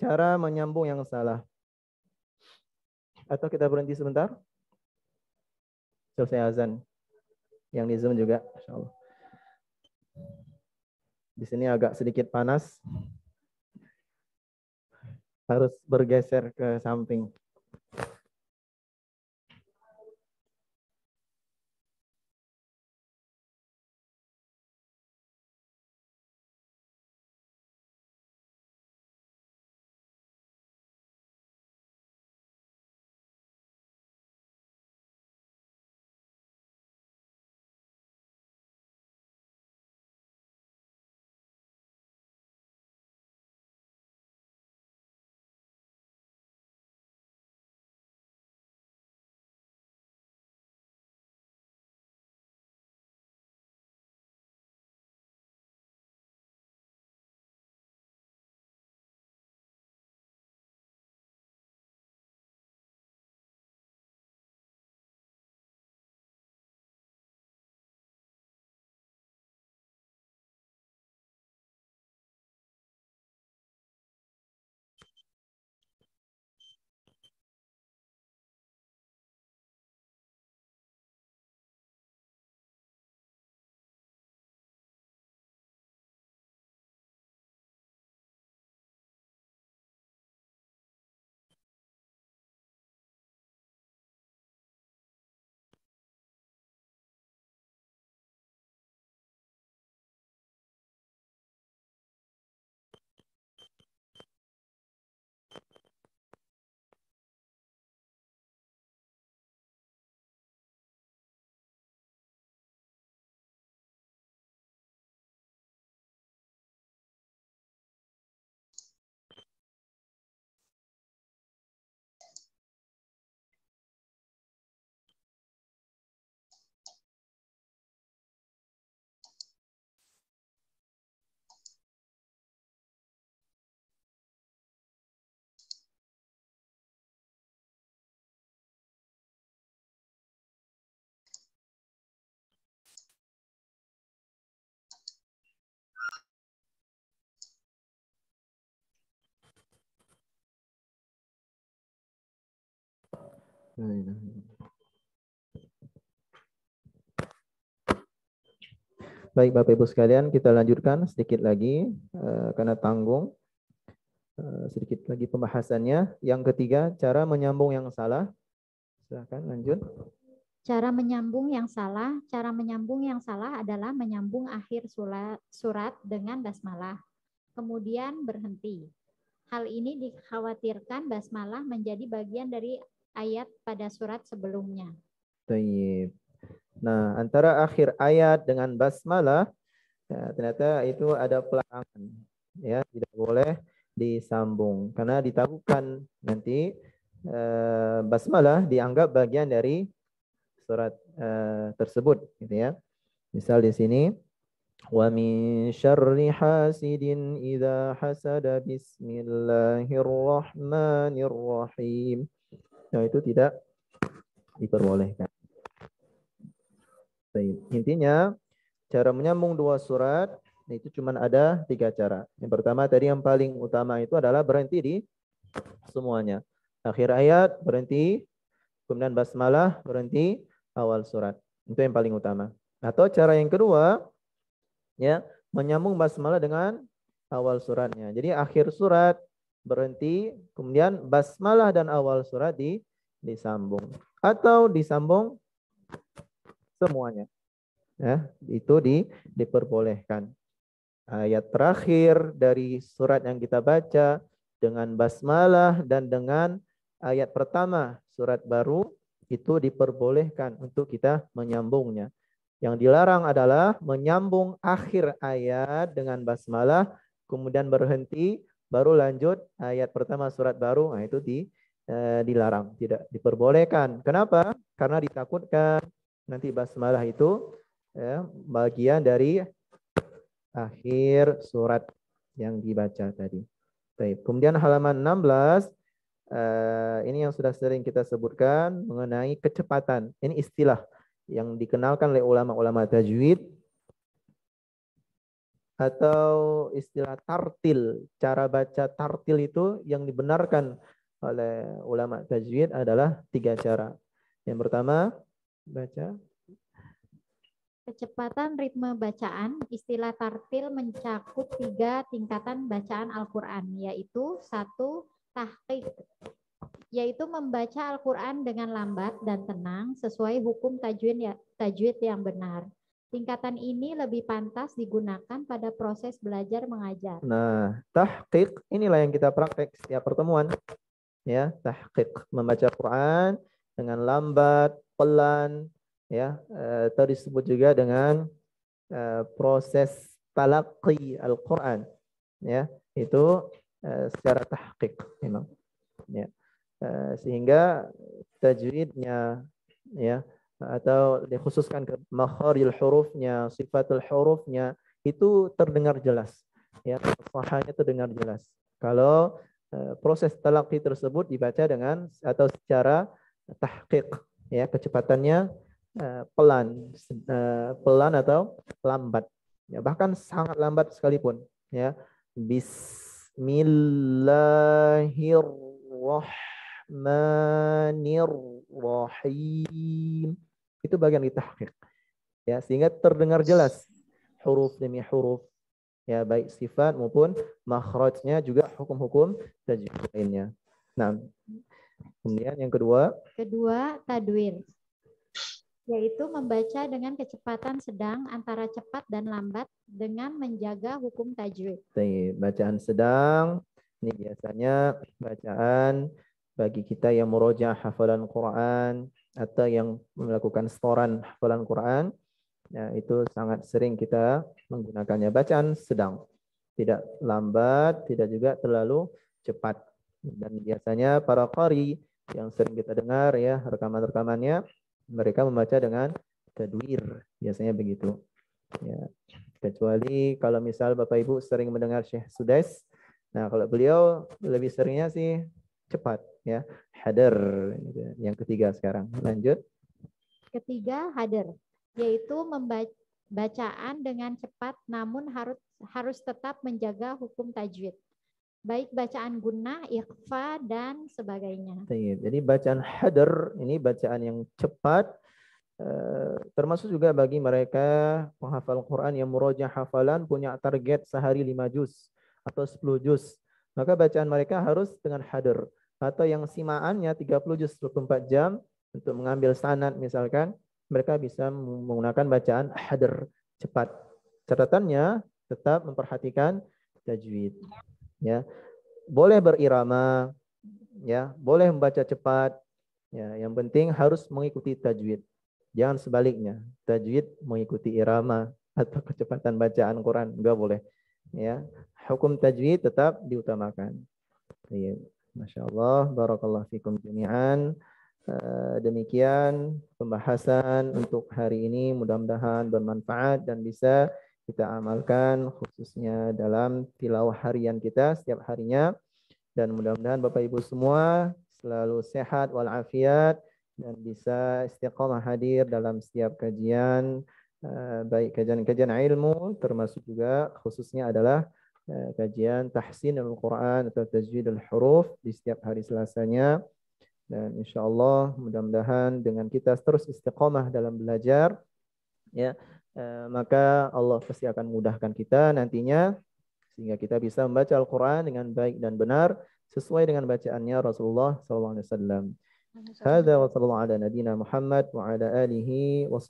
cara menyambung yang salah. Atau kita berhenti sebentar? Selesai azan. Yang di Zoom juga, insya Allah. Di sini agak sedikit panas. Harus bergeser ke samping. Baik Bapak Ibu sekalian, kita lanjutkan sedikit lagi eh, karena tanggung eh, sedikit lagi pembahasannya. Yang ketiga, cara menyambung yang salah. Silakan lanjut. Cara menyambung yang salah, cara menyambung yang salah adalah menyambung akhir surat dengan basmalah, kemudian berhenti. Hal ini dikhawatirkan basmalah menjadi bagian dari ayat pada surat sebelumnya. Tayyib. Nah, antara akhir ayat dengan basmalah ya, ternyata itu ada pelanggaran, ya, tidak boleh disambung karena ditabukan nanti eh, basmalah dianggap bagian dari surat eh, tersebut gitu ya. Misal di sini wa min syarri hasidin idza hasada bismillahirrahmanirrahim seterusnya itu tidak diperbolehkan. Intinya cara menyambung dua surat nah, itu cuma ada tiga cara. Yang pertama tadi yang paling utama itu adalah berhenti di semuanya. Akhir ayat berhenti, kemudian basmalah berhenti, awal surat. Itu yang paling utama. Atau cara yang kedua ya menyambung basmalah dengan awal suratnya. Jadi akhir surat berhenti, kemudian basmalah dan awal surat di disambung atau disambung semuanya. Ya, itu di diperbolehkan. Ayat terakhir dari surat yang kita baca dengan basmalah dan dengan ayat pertama surat baru itu diperbolehkan untuk kita menyambungnya. Yang dilarang adalah menyambung akhir ayat dengan basmalah, kemudian berhenti baru lanjut ayat pertama surat baru, nah itu di eh, dilarang, tidak diperbolehkan. Kenapa? Karena ditakutkan nanti basmalah itu ya, bagian dari akhir surat yang dibaca tadi. Baik. Kemudian halaman 16 eh, ini yang sudah sering kita sebutkan mengenai kecepatan. Ini istilah yang dikenalkan oleh ulama-ulama tajwid atau istilah tartil. Cara baca tartil itu yang dibenarkan oleh ulama tajwid adalah tiga cara. Yang pertama, baca Kecepatan ritme bacaan, istilah tartil mencakup tiga tingkatan bacaan Al-Quran, yaitu satu tahqiq, yaitu membaca Al-Quran dengan lambat dan tenang sesuai hukum tajwid, ya, tajwid yang benar. Tingkatan ini lebih pantas digunakan pada proses belajar mengajar. Nah, tahqiq inilah yang kita praktek setiap pertemuan. Ya, tahqiq membaca Quran dengan lambat, pelan, ya. Eh, atau disebut juga dengan eh, proses talaqi Al-Quran. Ya, itu eh, secara tahqiq memang. Ya. Eh, sehingga tajwidnya ya atau dikhususkan ke makharil hurufnya, sifatul hurufnya itu terdengar jelas. Ya, sahahnya terdengar jelas. Kalau eh, proses talaqqi tersebut dibaca dengan atau secara tahqiq, ya, kecepatannya eh, pelan, eh, pelan atau lambat. Ya, bahkan sangat lambat sekalipun, ya. Bismillahirrahmanirrahim. Itu bagian ditahqiq. Ya, sehingga terdengar jelas huruf demi huruf ya baik sifat maupun makhrajnya juga hukum-hukum tajwid lainnya. Nah, kemudian yang kedua, kedua tadwin yaitu membaca dengan kecepatan sedang antara cepat dan lambat dengan menjaga hukum tajwid. bacaan sedang ini biasanya bacaan bagi kita yang merujuk hafalan Quran atau yang melakukan setoran hafalan Quran, ya itu sangat sering kita menggunakannya. Bacaan sedang, tidak lambat, tidak juga terlalu cepat. Dan biasanya para qari yang sering kita dengar ya rekaman-rekamannya, mereka membaca dengan tadwir, biasanya begitu. Ya. Kecuali kalau misal Bapak Ibu sering mendengar Syekh Sudais, nah kalau beliau lebih seringnya sih cepat ya hadir gitu ya. yang ketiga sekarang lanjut ketiga hadir yaitu membacaan dengan cepat namun harus harus tetap menjaga hukum tajwid baik bacaan gunnah ikhfa dan sebagainya jadi bacaan hadir ini bacaan yang cepat eh, termasuk juga bagi mereka penghafal Quran yang murojaah hafalan punya target sehari lima juz atau sepuluh juz maka bacaan mereka harus dengan hadir atau yang simaannya 30 juz 24 jam untuk mengambil sanad misalkan mereka bisa menggunakan bacaan hadir cepat. Catatannya tetap memperhatikan tajwid. Ya. Boleh berirama, ya, boleh membaca cepat. Ya, yang penting harus mengikuti tajwid. Jangan sebaliknya, tajwid mengikuti irama atau kecepatan bacaan Quran enggak boleh. Ya. Hukum tajwid tetap diutamakan. Iya. Masya Allah, Barakallah Fikum Jami'an. Eh, demikian pembahasan untuk hari ini mudah-mudahan bermanfaat dan bisa kita amalkan khususnya dalam tilawah harian kita setiap harinya. Dan mudah-mudahan Bapak Ibu semua selalu sehat walafiat dan bisa istiqomah hadir dalam setiap kajian eh, baik kajian-kajian ilmu termasuk juga khususnya adalah Eh, kajian tahsin Al-Quran atau tajwid al-huruf di setiap hari Selasanya. Dan insya Allah mudah-mudahan dengan kita terus istiqomah dalam belajar, ya eh, maka Allah pasti akan mudahkan kita nantinya sehingga kita bisa membaca Al-Quran dengan baik dan benar sesuai dengan bacaannya Rasulullah SAW. Hada wa sallallahu ala nabina Muhammad wa ala alihi wa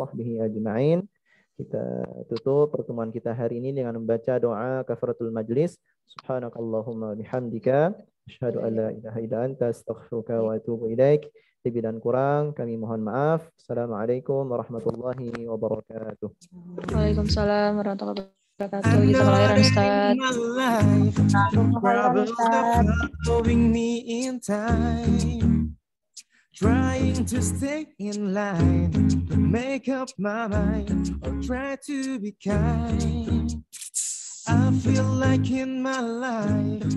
kita tutup pertemuan kita hari ini dengan membaca doa kafaratul majlis. Subhanakallahumma bihamdika. Asyhadu an la ilaha illa anta astaghfiruka wa atubu ilaik. Lebih dan kurang kami mohon maaf. Assalamualaikum warahmatullahi wabarakatuh. Waalaikumsalam warahmatullahi wabarakatuh. Probably not loving me in time. Trying to stay in line, make up my mind, or try to be kind. I feel like in my life,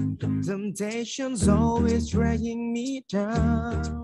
temptation's always dragging me down.